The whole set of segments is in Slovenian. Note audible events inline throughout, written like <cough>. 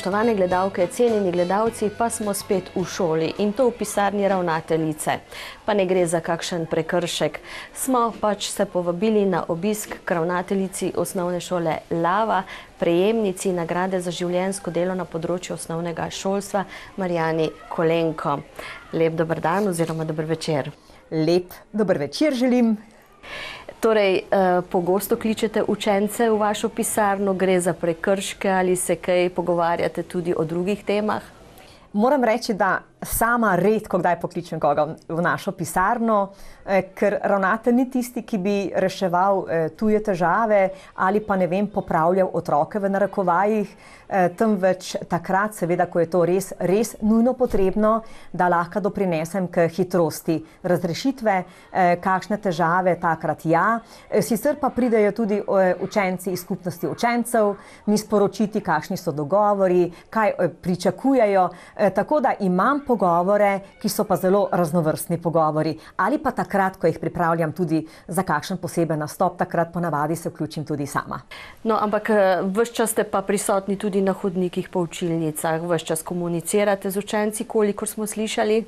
spoštovane gledalke, cenjeni gledalci, pa smo spet v šoli in to v pisarni ravnateljice. Pa ne gre za kakšen prekršek. Smo pač se povabili na obisk k ravnateljici osnovne šole Lava, prejemnici nagrade za življenjsko delo na področju osnovnega šolstva Marjani Kolenko. Lep dobr dan oziroma dobr večer. Lep dobr večer želim. Lep dobr večer želim. Torej, eh, pogosto kličete učence v vašo pisarno, gre za prekrške ali se kaj pogovarjate tudi o drugih temah? Moram reči, da sama redko kdaj pokličem koga v našo pisarno, eh, ker ravnate ni tisti, ki bi reševal eh, tuje težave ali pa ne vem, popravljal otroke v narekovajih, eh, temveč takrat, seveda, ko je to res, res nujno potrebno, da lahko doprinesem k hitrosti razrešitve, kakšne težave takrat ja. Sicer pa pridejo tudi učenci iz skupnosti učencev, mi sporočiti, kakšni so dogovori, kaj pričakujejo. Tako da imam pogovore, ki so pa zelo raznovrstni pogovori, ali pa takrat, ko jih pripravljam tudi za kakšen poseben nastop, takrat ponavadi se vključim tudi sama. No, ampak eh, vse čas ste pa prisotni tudi na hodnikih po učilnicah, vse čas komunicirate z učenci, kolikor smo slišali.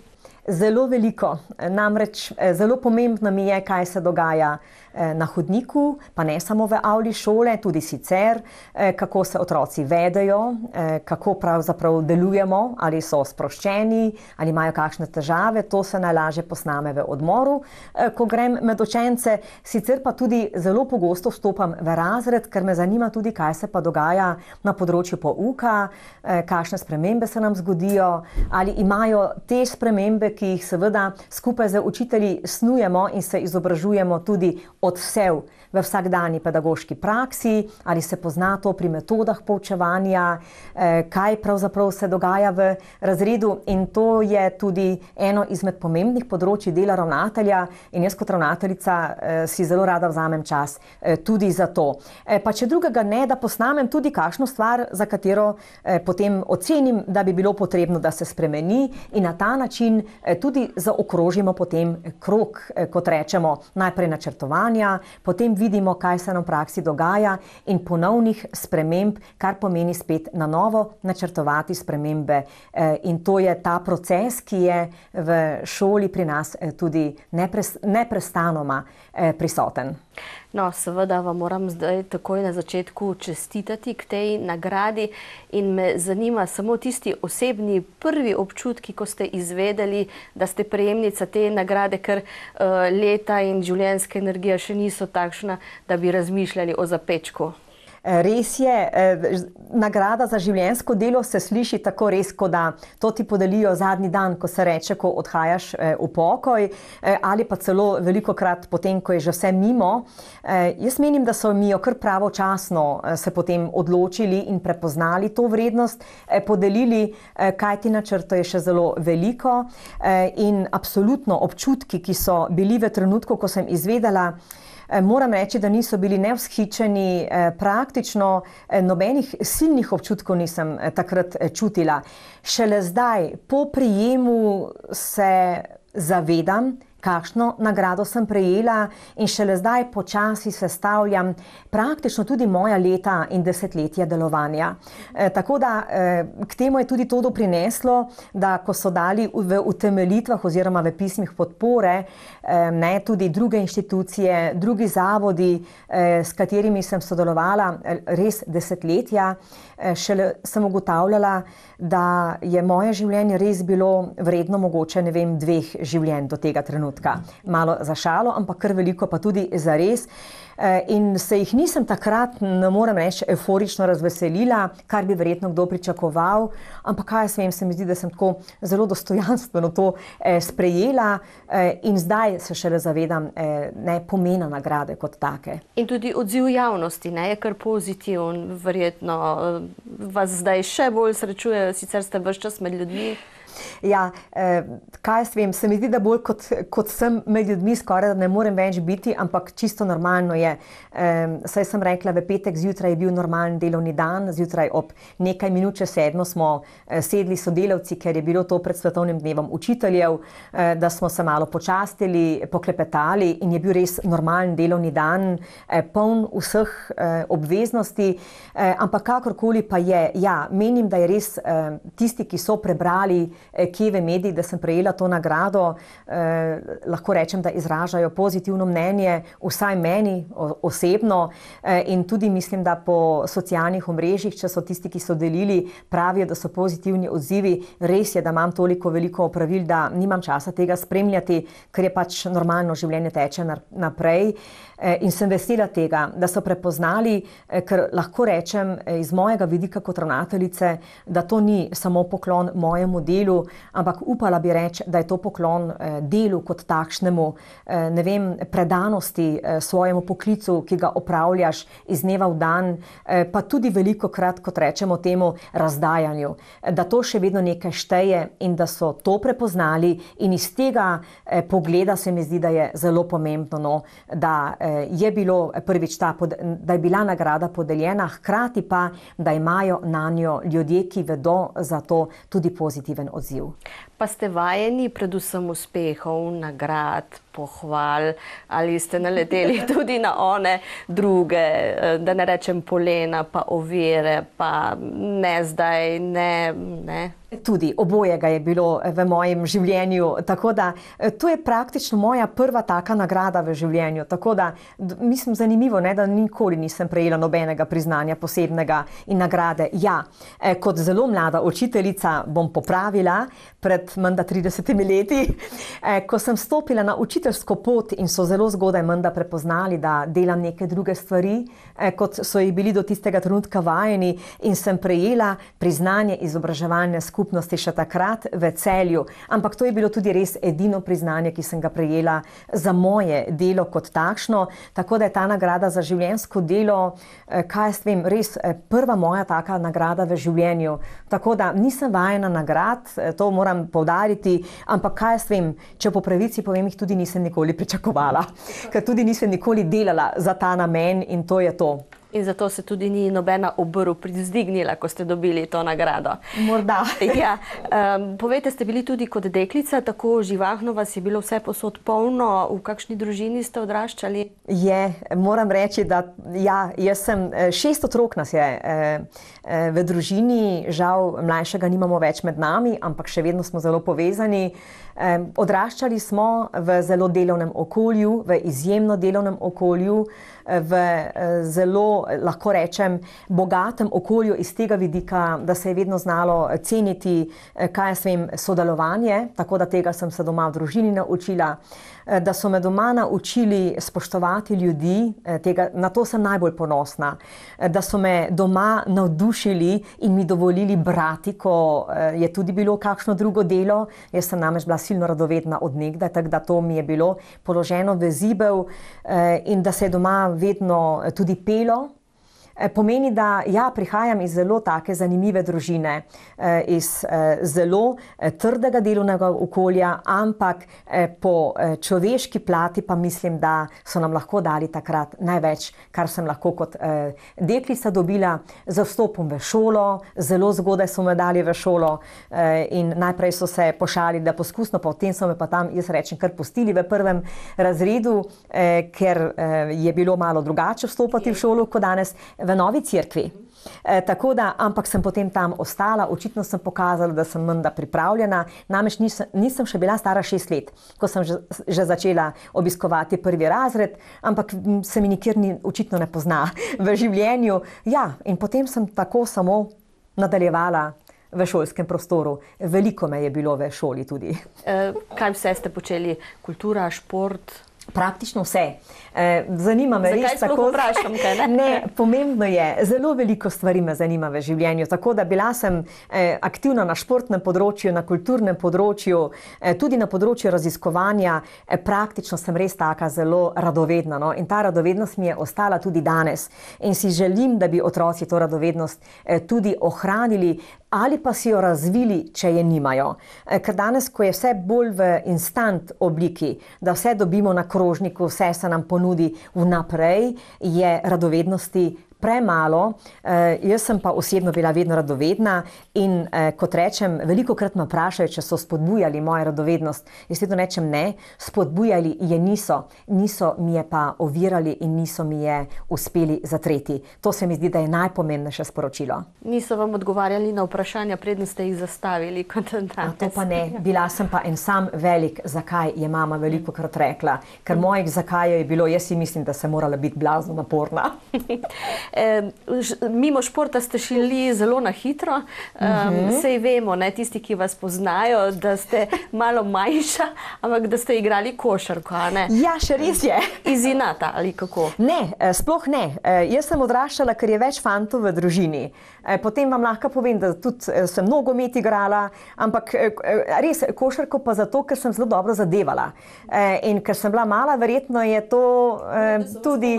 Zelo veliko, namreč eh, zelo pomembno mi je, kaj se dogaja Eh, na hodniku, pa ne samo v avli šole, tudi sicer, eh, kako se otroci vedejo, eh, kako pravzaprav delujemo, ali so sproščeni, ali imajo kakšne težave. To se najlažje posname v odmoru, ko grem med učence. Sicer pa tudi zelo pogosto vstopam v razred, ker me zanima tudi, kaj se pa dogaja na področju pouka, kakšne spremembe se nam zgodijo, ali imajo te spremembe, ki jih seveda skupaj z učitelji snujemo in se izobražujemo tudi ou de céu v vsakdani pedagoški praksi, ali se pozna to pri metodah poučevanja, eh, kaj pravzaprav se dogaja v razredu. In to je tudi eno izmed pomembnih področij dela ravnatelja, in jaz kot ravnateljica eh, si zelo rada vzamem čas eh, tudi za to. Pa če drugega ne, da posnamem tudi kakšno stvar, za katero potem ocenim, da bi bilo potrebno, da se spremeni, in na ta način tudi zaokrožimo potem krok, kot rečemo, najprej načrtovanja, potem vidimo, kaj se nam v praksi dogaja in ponovnih sprememb, kar pomeni spet na novo načrtovati spremembe. E, in to je ta proces, ki je v šoli pri nas e, tudi neprestanoma e, prisoten. No, seveda vam moram zdaj takoj na začetku čestitati k tej nagradi in me zanima samo tisti osebni prvi občutki, ko ste izvedeli, da ste prejemnica te nagrade, ker eh, leta in življenjska energija še niso takšna, da bi razmišljali o zapečku. Eh, res je, eh, nagrada za življensko delo se sliši tako res, kot da to ti podelijo zadnji dan, ko se reče, ko odhajaš eh, v pokoj, eh, ali pa celo veliko krat potem, ko je že vse mimo. Eh, jaz menim, da so mi jo kar pravočasno eh, se potem odločili in prepoznali to vrednost, eh, podelili, eh, kaj ti načrto je še zelo veliko. Eh, in absolutno občutki, ki so bili v trenutku, ko sem izvedela. Eh, moram reči, da niso bili nevzhičeni, eh, praktično eh, nobenih silnih občutkov nisem takrat čutila. Šele zdaj, po prijemu, se zavedam, Kakšno nagrado sem prejela in šele zdaj počasi sestavljam praktično tudi moja leta in desetletja delovanja. E, tako da e, k temu je tudi to doprineslo, da ko so dali v utemeljitvah oziroma v pismih podpore e, ne, tudi druge inštitucije, drugi zavodi, e, s katerimi sem sodelovala res desetletja, e, šele sem ugotavljala, da je moje življenje res bilo vredno mogoče ne vem dveh življenj do tega trenutka. Malo za šalo, ampak kar veliko pa tudi za res. Eh, in se jih nisem takrat, ne morem reči, euforično razveselila, kar bi verjetno kdo pričakoval, ampak kaj jaz vem, se mi zdi, da sem tako zelo dostojanstveno to eh, sprejela eh, in zdaj se šele zavedam ne, pomena nagrade kot take. In tudi odziv javnosti ne, je kar pozitiven, verjetno vas zdaj še bolj srečuje, sicer ste vse čas med ljudmi. Ja, eh, kaj sem, se mi zdi, da bolj kot, kot sem med ljudmi, skoraj da ne morem več biti, ampak čisto normalno je. Eh, saj sem rekla, v petek zjutraj je bil normalen delovni dan, zjutraj ob nekaj minut čez sedmo smo eh, sedli sodelavci, ker je bilo to pred svetovnim dnevom učiteljev, eh, da smo se malo počastili, poklepetali in je bil res normalen delovni dan, eh, poln vseh eh, obveznosti. Eh, ampak kakorkoli pa je, ja, menim, da je res eh, tisti, ki so prebrali, Eh, ki ve mediji, da sem prejela to nagrado, eh, lahko rečem, da izražajo pozitivno mnenje, vsaj meni o, osebno eh, in tudi mislim, da po socialnih omrežjih, če so tisti, ki so delili, pravijo, da so pozitivni odzivi. Res je, da imam toliko veliko opravil, da nimam časa tega spremljati, ker je pač normalno življenje teče naprej. Eh, in sem vesela tega, da so prepoznali, eh, ker lahko rečem iz mojega vidika kot ravnateljice, da to ni samo poklon mojemu delu delu, ampak upala bi reči, da je to poklon eh, delu kot takšnemu, eh, ne vem, predanosti eh, svojemu poklicu, ki ga opravljaš iz dneva v dan, pa tudi veliko krat, kot rečemo, temu razdajanju, da to še vedno nekaj šteje in da so to prepoznali in iz tega pogleda se mi zdi, da je zelo pomembno, no, da, je ta, da je bila nagrada podeljena, hkrati pa, da imajo na njo ljudje, ki vedo za to tudi pozitiven odnos odziv. Pa ste vajeni predvsem uspehov, nagrad, pohval ali ste naleteli <laughs> tudi na one druge, eh, da ne rečem polena, pa ovire, pa ne zdaj, ne. ne. Tudi obojega je bilo eh, v mojem življenju. Tako da eh, to je praktično moja prva taka nagrada v življenju. Tako da mislim, zanimivo je, da nikoli nisem prejela nobenega priznanja posebnega in nagrade. Ja, eh, kot zelo mlada učiteljica bom popravila pred manj kot 30 leti, <laughs> ko sem stopila na učiteljsko pot in so zelo zgodaj menda prepoznali, da delam neke druge stvari, kot so jih bili do tistega trenutka vajeni, in sem prejela priznanje izobraževanja skupaj skupnosti še takrat v celju, ampak to je bilo tudi res edino priznanje, ki sem ga prejela za moje delo kot takšno. Tako da je ta nagrada za življensko delo, eh, kaj jaz vem, res eh, prva moja taka nagrada v življenju. Tako da nisem vajena nagrad, eh, to moram povdariti, ampak kaj jaz vem, če po pravici povem, jih tudi nisem nikoli pričakovala, <laughs> ker tudi nisem nikoli delala za ta namen in to je to. In zato se tudi ni nobena obrv pridzdignila, ko ste dobili to nagrado. Morda. <laughs> ja. um, povejte, ste bili tudi kot deklica, tako živahno vas je bilo vse posod polno, v kakšni družini ste odraščali? Je, moram reči, da ja, jaz sem eh, šest otrok nas je. Eh, v družini, žal mlajšega nimamo več med nami, ampak še vedno smo zelo povezani. Odraščali smo v zelo delovnem okolju, v izjemno delovnem okolju, v eh, zelo, lahko rečem, bogatem okolju iz tega vidika, da se je vedno znalo eh, ceniti, eh, kaj je svem sodelovanje, tako da tega sem se doma v družini naučila, da so me doma naučili spoštovati ljudi, tega, na to sem najbolj ponosna, da so me doma navdušili, navdušili in mi dovolili brati, ko eh, je tudi bilo kakšno drugo delo. Jaz sem namreč bila silno radovedna od nekdaj, tako da to mi je bilo položeno v zibel eh, in da se je doma vedno eh, tudi pelo, Eh, pomeni, da ja, prihajam iz zelo take zanimive družine, eh, iz eh, zelo trdega delovnega okolja, ampak po človeški plati pa mislim, da so nam lahko dali takrat največ, kar sem lahko kot deklica dobila z vstopom v šolo. Zelo zgodaj so me dali v šolo in najprej so se pošali, da poskusno, pa potem so me pa tam, jaz rečem, kar pustili v prvem razredu, ker je bilo malo drugače vstopati v šolo kot danes. V novi cerkvi. E, tako da, ampak sem potem tam ostala, očitno sem pokazala, da sem menda pripravljena. Namreč nisem, nisem še bila stara šest let, ko sem že, že začela obiskovati prvi razred, ampak se mi nikjer ni očitno ne pozna <laughs> v življenju. Ja, in potem sem tako samo nadaljevala v šolskem prostoru. Veliko me je bilo v šoli tudi. E, kaj vse ste počeli? Kultura, šport. Praktično vse. Uh, Eh, zanima me, res, tako, vprašam, kaj, ne? <laughs> Ne, pomembno je, zelo veliko stvari me zanima v življenju. Tako da bila sem eh, aktivna na športnem področju, na kulturnem področju, eh, tudi na področju raziskovanja. Eh, praktično sem res taka zelo radovedna no? in ta radovednost mi je ostala tudi danes. In si želim, da bi otroci to radovednost eh, tudi ohranili, ali pa si jo razvili, če je nimajo. E, ker danes, ko je vse bolj v instant obliki, da vse dobimo na krožniku, vse se nam ponudi vnaprej, je radovednosti premalo, eh, jaz pa osebno bila vedno radovedna in eh, kot rečem, veliko krat me vprašajo, če so spodbujali mojo radovednost. Jaz vedno rečem ne, spodbujali je niso, niso mi je pa ovirali in niso mi je uspeli zatreti. To se mi zdi, da je najpomembnejše sporočilo. Niso vam odgovarjali na vprašanja, prednji ste jih zastavili kot dan. To pa ne, bila sem pa en sam velik, zakaj je mama veliko krat rekla, ker mojih zakaj je bilo, jaz si mislim, da sem morala biti blazno naporna. <laughs> mimo športa ste šli zelo na hitro. Mhm. Sej vemo, ne, tisti, ki vas poznajo, da ste malo manjša, ampak da ste igrali košarko. Ja, še res je. Iz inata ali kako? Ne, e, sploh ne. E, jaz sem odraščala, ker je več fantov v družini. E, potem vam lahko povem, da tudi sem mnogo met igrala, ampak res košarko pa zato, ker sem zelo dobro zadevala. In ker sem bila mala, verjetno je to tudi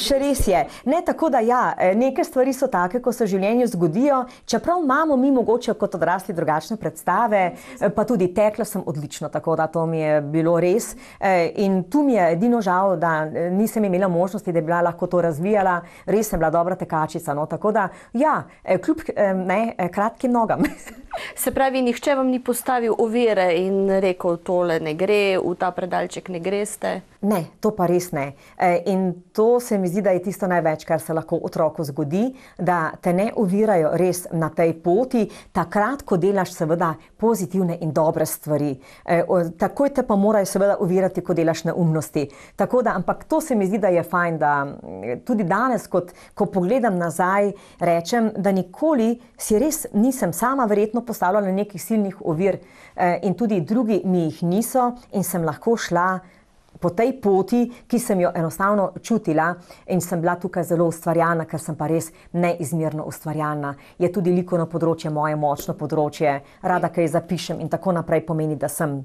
še res je. Ne tako, da ja, e, neke stvari so take, ko se v življenju zgodijo, čeprav imamo mi mogoče kot odrasli drugačne predstave, e, pa tudi tekla sem odlično, tako da to mi je bilo res. E, in tu mi je edino žal, da nisem imela možnosti, da bi bila lahko to razvijala, res sem bila dobra tekačica. No, tako da, ja, kljub ne, kratkim nogam. <laughs> Se pravi, nihče vam ni postavil ovire in rekel, tole ne gre, v ta predalček ne greste? Ne, to pa res ne. E, in to se mi zdi, da je tisto največ, kar se lahko otroku zgodi, da te ne ovirajo res na tej poti, takrat, ko delaš seveda pozitivne in dobre stvari. E, takoj te pa morajo seveda ovirati, ko delaš neumnosti. Tako da, ampak to se mi zdi, da je fajn, da tudi danes, kot, ko pogledam nazaj, rečem, da nikoli si res nisem sama verjetno verjetno postavljala nekih silnih ovir, eh, in tudi drugi mi jih niso, in sem lahko šla po tej poti, ki sem jo enostavno čutila in sem bila tukaj zelo ustvarjana, ker sem pa res neizmerno ustvarjana. Je tudi likovno področje moje močno področje, rada kaj zapišem in tako naprej pomeni, da sem.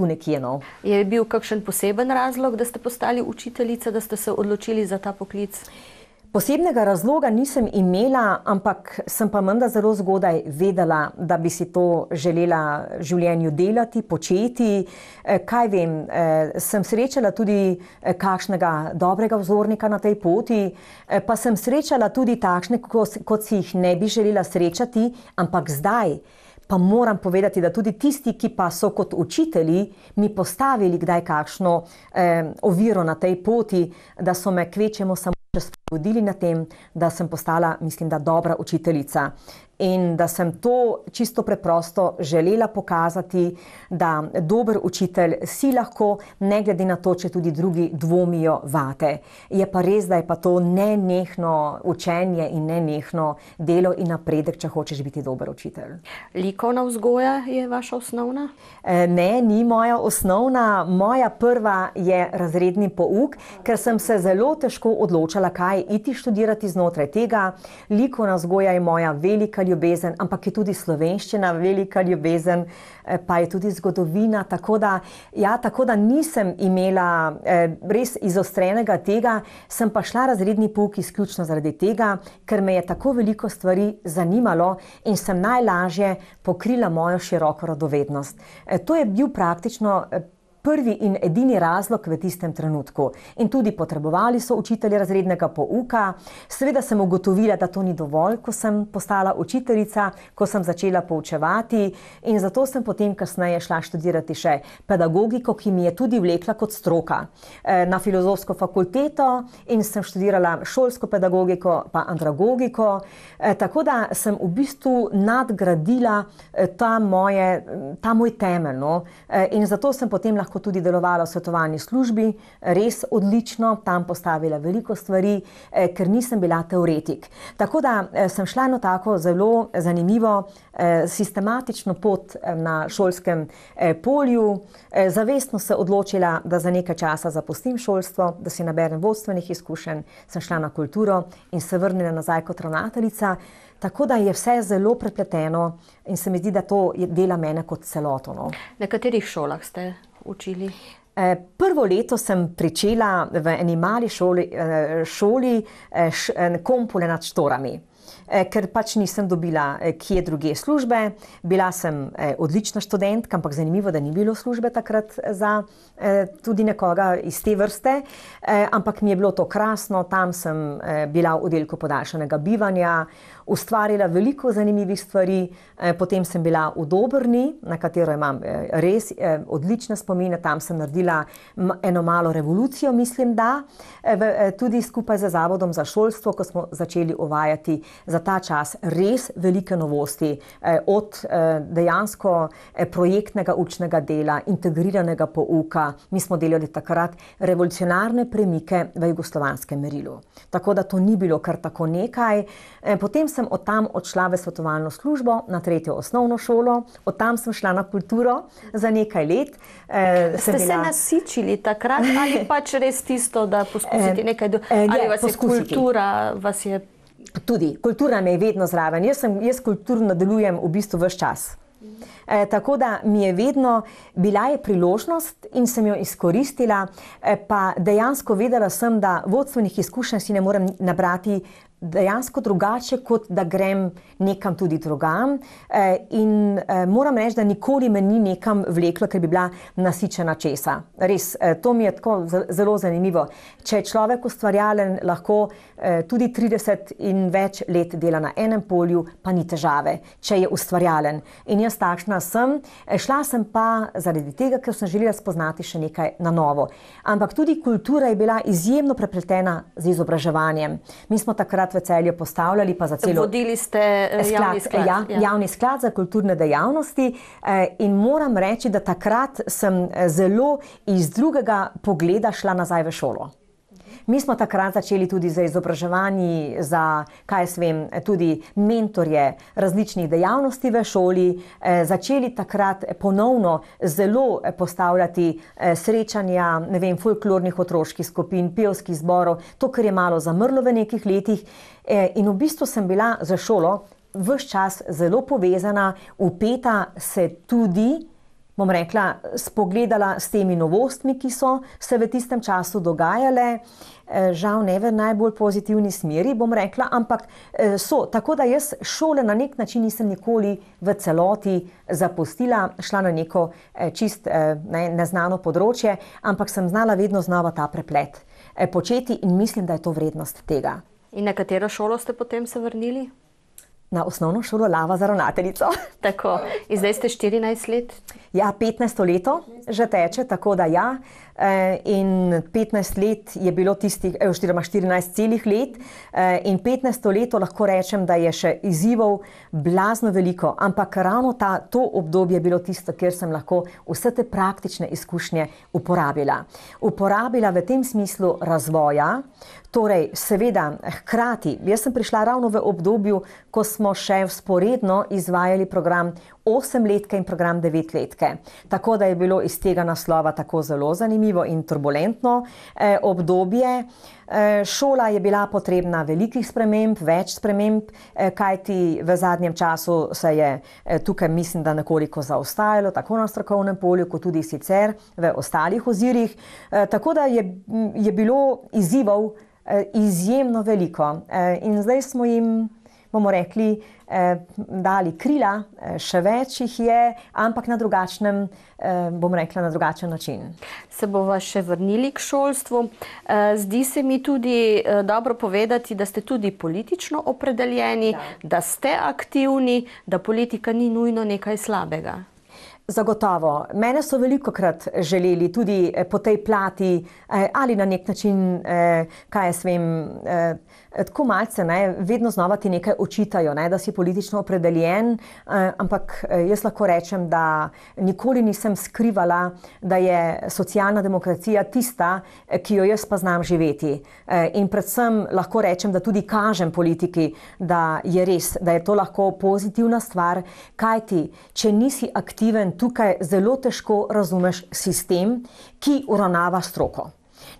Nekje, no. Je bil kakšen poseben razlog, da ste postali učiteljica, da ste se odločili za ta poklic? Uh, Posebnega razloga nisem imela, ampak sem pa menda zelo zgodaj vedela, da bi si to želela v življenju delati, početi. Eh, kaj vem, eh, sem srečala tudi eh, kakšnega dobrega vzornika na tej poti, pa sem srečala tudi takšne, kot si jih ne bi želela srečati, ampak zdaj. Pa moram povedati, da tudi tisti, ki pa so kot učitelji mi postavili kdaj kakšno eh, oviro na tej poti, da so me kvečemo samo čas vodili na tem, da sem postala, mislim, da dobra učiteljica in da sem to čisto preprosto želela pokazati, da dober učitelj si lahko, ne glede na to, če tudi drugi dvomijo vate. Je pa res, da je pa to nenehno učenje in nenehno delo in napredek, če hočeš biti dober učitelj. Likovna vzgoja je vaša osnovna? E, ne, ni moja osnovna. Moja prva je razredni pouk, ker sem se zelo težko odločala, kaj iti študirati znotraj tega. Likovna vzgoja je moja velika ljubezen ljubezen, ampak je tudi slovenščina velika ljubezen, eh, pa je tudi zgodovina. Tako da, ja, tako da nisem imela eh, res izostrenega tega, sem pa šla razredni pouk izključno zaradi tega, ker me je tako veliko stvari zanimalo in sem najlažje pokrila mojo široko radovednost. Eh, to je bil praktično prvi in edini razlog v tistem trenutku. In tudi potrebovali so učitelji razrednega pouka. Seveda sem ugotovila, da to ni dovolj, ko sem postala učiteljica, ko sem začela poučevati in zato sem potem kasneje šla študirati še pedagogiko, ki mi je tudi vlekla kot stroka e, na filozofsko fakulteto in sem študirala šolsko pedagogiko pa andragogiko. E, tako da sem v bistvu nadgradila e, ta, moje, ta moj temelj. No? In zato sem potem lahko lahko tudi delovala v svetovalni službi, res odlično, tam postavila veliko stvari, eh, ker nisem bila teoretik. Tako da eh, sem šla eno tako zelo zanimivo, eh, sistematično pot na šolskem polju, zavestno se odločila, da za nekaj časa zapustim šolstvo, da si naberem vodstvenih izkušenj, sem šla na kulturo in se vrnila nazaj kot ravnateljica. Tako da je vse zelo prepleteno in se mi zdi, da to dela mene kot celotno. Na katerih šolah ste učili? Eh, prvo leto sem pričela v eni mali šoli, eh, šoli eh, š, kompule nad štorami. Ker pač nisem dobila kje druge službe, bila sem odlična študentka, ampak zanimivo, da ni bilo službe takrat za tudi nekoga iz te vrste. Ampak mi je bilo to krasno, tam sem bila v oddelku podaljšanega bivanja, ustvarila veliko zanimivih stvari. Eh, potem sem bila v Dobrni, na katero imam eh, res eh, odlične spomine. Tam sem naredila eno malo revolucijo, mislim, da tudi skupaj z Zavodom za šolstvo, ko smo začeli uvajati za ta čas res velike novosti, od dejansko projektnega učnega dela, integriranega pouka. Mi smo delali takrat revolucionarne premike v jugoslovanskem merilu. Tako da to ni bilo kar tako nekaj. Potem sem sem od tam odšla v svetovalno službo, na tretjo osnovno šolo, od tam sem šla na kulturo za nekaj let. Eh, ste bila... se nasičili takrat <laughs> ali pač res tisto, da poskusite eh, nekaj drugega? Eh, ali vas je kultura? Vas je... Tudi kultura me je vedno zraven, jaz, sem, jaz kulturno delujem v bistvu vse čas. Mhm. E, tako da mi je vedno bila je priložnost in sem jo izkoristila, e, pa dejansko vedela sem, da vodstvenih izkušenj si ne morem nabrati dejansko drugače, kot da grem nekam tudi drugam. E, in moram reči, da nikoli me ni nekam vleklo, ker bi bila nasičena česa. Res, to mi je tako zelo zanimivo. Če je človek ustvarjalen, lahko tudi 30 in več let dela na enem polju, pa ni težave, če je ustvarjalen. In jaz takšna sem, eh, šla sem pa zaradi tega, ker sem želela spoznati še nekaj na novo. Ampak tudi kultura je bila izjemno prepletena z izobraževanjem. Mi smo takrat v celju postavljali pa za celo. Vodili ste eh, eh, sklad, javni, sklad, ja, ja. javni sklad za kulturne dejavnosti in moram reči, da takrat sem zelo iz drugega pogleda šla nazaj v šolo. Mi smo takrat začeli tudi za izobraževanje, za kaj jaz vem, tudi mentorje različnih dejavnosti v šoli. Eh, začeli takrat ponovno zelo eh, postavljati eh, srečanja vem, folklornih otroških skupin, pevskih zborov, to, kar je malo zamrlo v nekih letih. In v bistvu sem bila za šolo vse čas zelo povezana, upeta se tudi. Bom rekla, spogledala s temi novostmi, ki so se v tistem času dogajale, Eh, žal ne v najbolj pozitivni smeri, bom rekla, ampak eh, so. Tako da jaz šole na nek način nisem nikoli v celoti zapustila, šla na neko eh, čist ne, neznano področje, ampak sem znala vedno znova ta preplet početi in mislim, da je to vrednost tega. In na katero šolo ste potem se vrnili? Na osnovno šolo Lava za ravnateljico. <laughs> Tako, in zdaj ste 14 let? Ja, 15 leto že teče, tako da ja. Eh, in 15 let je bilo tistih, eh, oziroma 14 celih let, eh, in 15 leto lahko rečem, da je še izzivov blazno veliko, ampak ravno ta, to obdobje je bilo tisto, kjer sem lahko vse te praktične izkušnje uporabila. Uporabila v tem smislu razvoja. Torej, seveda, hkrati, jaz sem prišla ravno v obdobju, ko smo še usporedno izvajali program 8-letke in program 9-letke. Tako da je bilo iz tega naslova tako zelo zanimivo zanimivo in turbulentno eh, obdobje. Eh, šola je bila potrebna velikih sprememb, več sprememb, eh, kajti v zadnjem času se je tukaj, mislim, da nekoliko zaostajalo, tako na strokovnem polju, kot tudi sicer v ostalih ozirih. Tako da je, je bilo izzivov izjemno veliko in zdaj smo jim bomo rekli, eh, dali krila, eh, še več jih je, ampak na drugačnem, eh, bom rekla, na drugačen način. Se bomo še vrnili k šolstvu. Eh, zdi se mi tudi eh, dobro povedati, da ste tudi politično opredeljeni, da. Ja. da ste aktivni, da politika ni nujno nekaj slabega. Zagotovo. Mene so veliko krat želeli tudi eh, po tej plati eh, ali na nek način, eh, kaj jaz vem, Eh, tako malce, ne, vedno znova ti nekaj očitajo, ne, da si politično opredeljen, eh, ampak eh, jaz lahko rečem, da nikoli nisem skrivala, da je socialna demokracija tista, ki jo jaz pa znam živeti. In predvsem lahko rečem, da tudi kažem politiki, da je res, da je to lahko pozitivna stvar, kajti, če nisi aktiven, tukaj zelo težko razumeš sistem, ki uravnava stroko.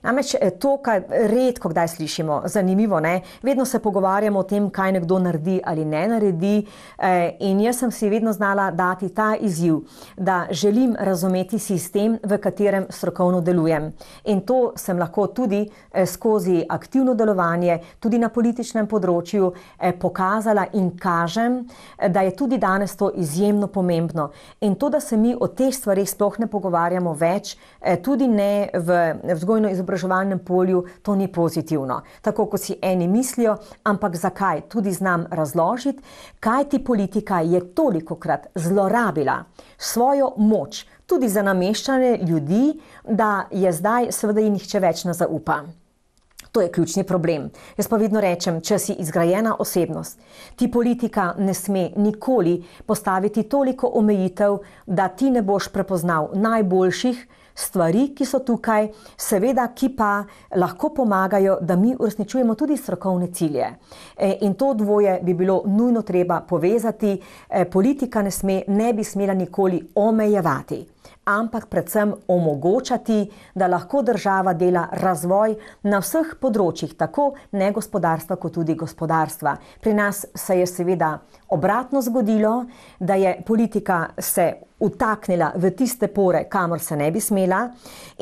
Namreč eh, to, kar redko kdaj slišimo, je zanimivo. Ne? Vedno se pogovarjamo o tem, kaj nekdo naredi ali ne naredi. Eh, in jaz sem si vedno znala dati ta izziv, da želim razumeti sistem, v katerem strokovno delujem. In to sem lahko tudi eh, skozi aktivno delovanje, tudi na političnem področju, pokazala in kažem, da je tudi danes to izjemno pomembno. In to, da se mi o teh stvarih sploh ne pogovarjamo več, tudi ne v vzgojno izobraževanje izobraževalnem polju to ni pozitivno. Tako kot si eni mislijo, ampak zakaj tudi znam razložiti, kaj ti politika je toliko krat zlorabila svojo moč tudi za nameščanje ljudi, da je zdaj seveda jih nihče več ne zaupa. To je ključni problem. Jaz pa vedno rečem, če si izgrajena osebnost, ti politika ne sme nikoli postaviti toliko omejitev, da ti ne boš prepoznal najboljših, stvari, ki so tukaj, seveda, ki pa lahko pomagajo, da mi uresničujemo tudi strokovne cilje. E, in to dvoje bi bilo nujno treba povezati. E, politika ne, sme, ne bi smela nikoli omejevati ampak predvsem omogočati, da lahko država dela razvoj na vseh področjih, tako ne gospodarstva, kot tudi gospodarstva. Pri nas se je seveda obratno zgodilo, da je politika se utaknila v tiste pore, kamor se ne bi smela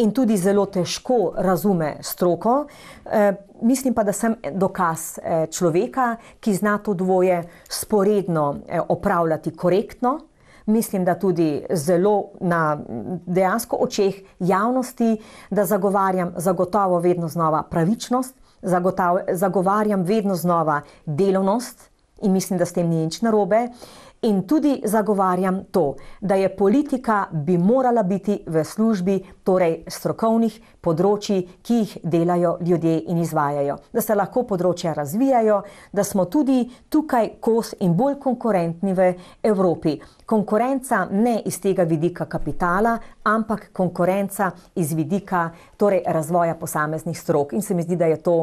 in tudi zelo težko razume stroko. E, mislim pa, da sem dokaz eh, človeka, ki zna to dvoje sporedno eh, opravljati korektno mislim, da tudi zelo na dejansko očeh javnosti, da zagovarjam zagotovo vedno znova pravičnost, zagotav, zagovarjam vedno znova delovnost in mislim, da s tem ni nič narobe. In tudi zagovarjam to, da je politika bi morala biti v službi torej strokovnih področji, ki jih delajo ljudje in izvajajo, da se lahko področja razvijajo, da smo tudi tukaj kos in bolj konkurentni v Evropi. Konkurenca ne iz tega vidika kapitala, ampak konkurenca iz vidika torej razvoja posameznih strok. In se mi zdi, da je to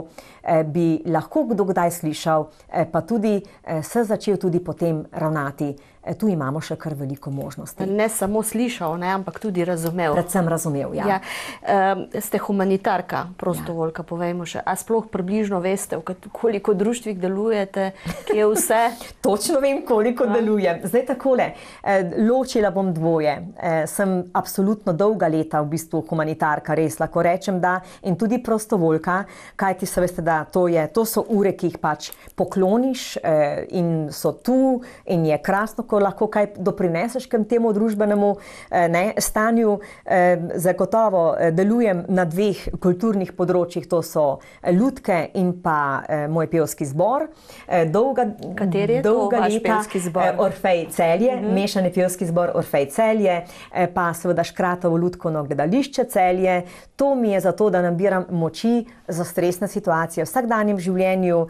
eh, bi lahko kdo kdaj slišal, eh, pa tudi eh, se začel tudi potem ravnati. E, tu imamo še kar veliko možnosti. Ne samo slišal, ne, ampak tudi razumev. Predvsem razumev, ja. ja. Um, ste humanitarka, prostovoljka, ja. povejmo še. A sploh približno veste, v koliko društvih delujete, kje vse? <laughs> Točno vem, koliko ja. delujem. Zdaj takole, e, ločila bom dvoje. E, sem absolutno dolga leta v bistvu humanitarka, res lahko rečem, da in tudi prostovoljka, kajti se veste, da to, je, to so ure, ki jih pač pokloniš in so tu in je krasno, nekako lahko kaj doprineseš k temu družbenemu eh, ne, stanju. Eh, zagotovo eh, delujem na dveh kulturnih področjih, to so Ljudke in pa moj pevski zbor. Dolga, Kateri je dolga leta pevski zbor? Orfej Celje, mm -hmm. mešani pevski zbor Orfej Celje, pa seveda škratovo Ljudkovo gledališče Celje. To mi je zato, da nabiram moči za stresne situacije v vsakdanjem življenju.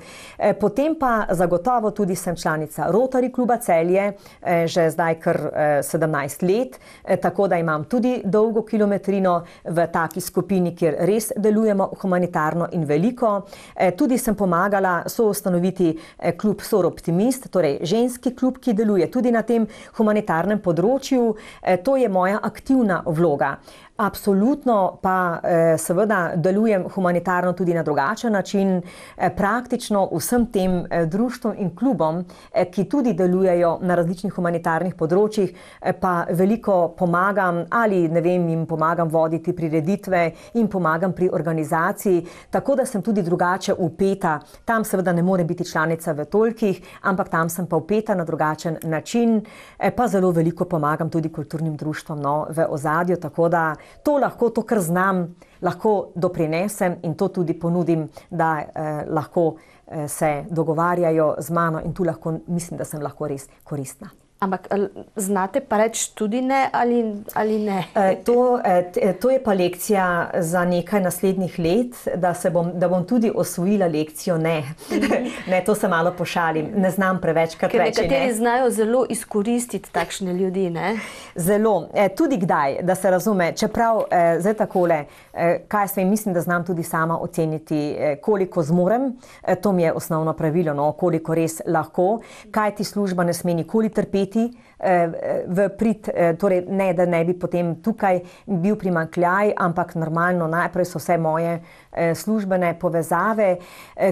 Potem pa zagotovo tudi sem članica Rotary kluba Celje, Eh, že zdaj kar 17 eh, let, eh, tako da imam tudi dolgo kilometrino v taki skupini, kjer res delujemo humanitarno in veliko. Tudi sem pomagala soustanoviti klub Sor Optimist, torej ženski klub, ki deluje tudi na tem humanitarnem področju. To je moja aktivna vloga. Absolutno pa eh, seveda delujem humanitarno tudi na drugačen način, eh, praktično vsem tem eh, društvom in klubom, ki tudi delujejo na različnih humanitarnih področjih, pa veliko pomagam ali ne vem, jim pomagam voditi prireditve in pomagam pri organizaciji, tako da sem tudi drugače upeta. Tam seveda ne more biti članica v tolkih, ampak tam sem pa upeta na drugačen način, pa zelo veliko pomagam tudi kulturnim društvom no, v ozadju, tako da to lahko, to, kar znam, lahko doprinesem in to tudi ponudim, da eh, lahko eh, se dogovarjajo z mano in tu lahko, mislim, da sem lahko res koristna. Ampak eh, znate pa reči tudi ne ali, ali ne? Eh, to, eh, to je pa lekcija za nekaj naslednjih let, da, bom, da bom tudi osvojila lekcijo ne. Mhm. <laughs> ne. To se malo pošalim, ne znam preveč, kar rečem. Nekateri ne. znajo zelo izkoristiti takšne ljudi. Ne? Zelo, tudi kdaj, da se razume. Čeprav zdaj takole, kaj se mi mislim, da znam tudi sama oceniti, koliko zmorem, to mi je osnovno pravilo, no, koliko res lahko, kaj ti služba ne sme nikoli trpeti. थी Eh, v prid, eh, torej ne, da ne bi potem tukaj bil primankljaj, ampak normalno najprej so vse moje eh, službene povezave,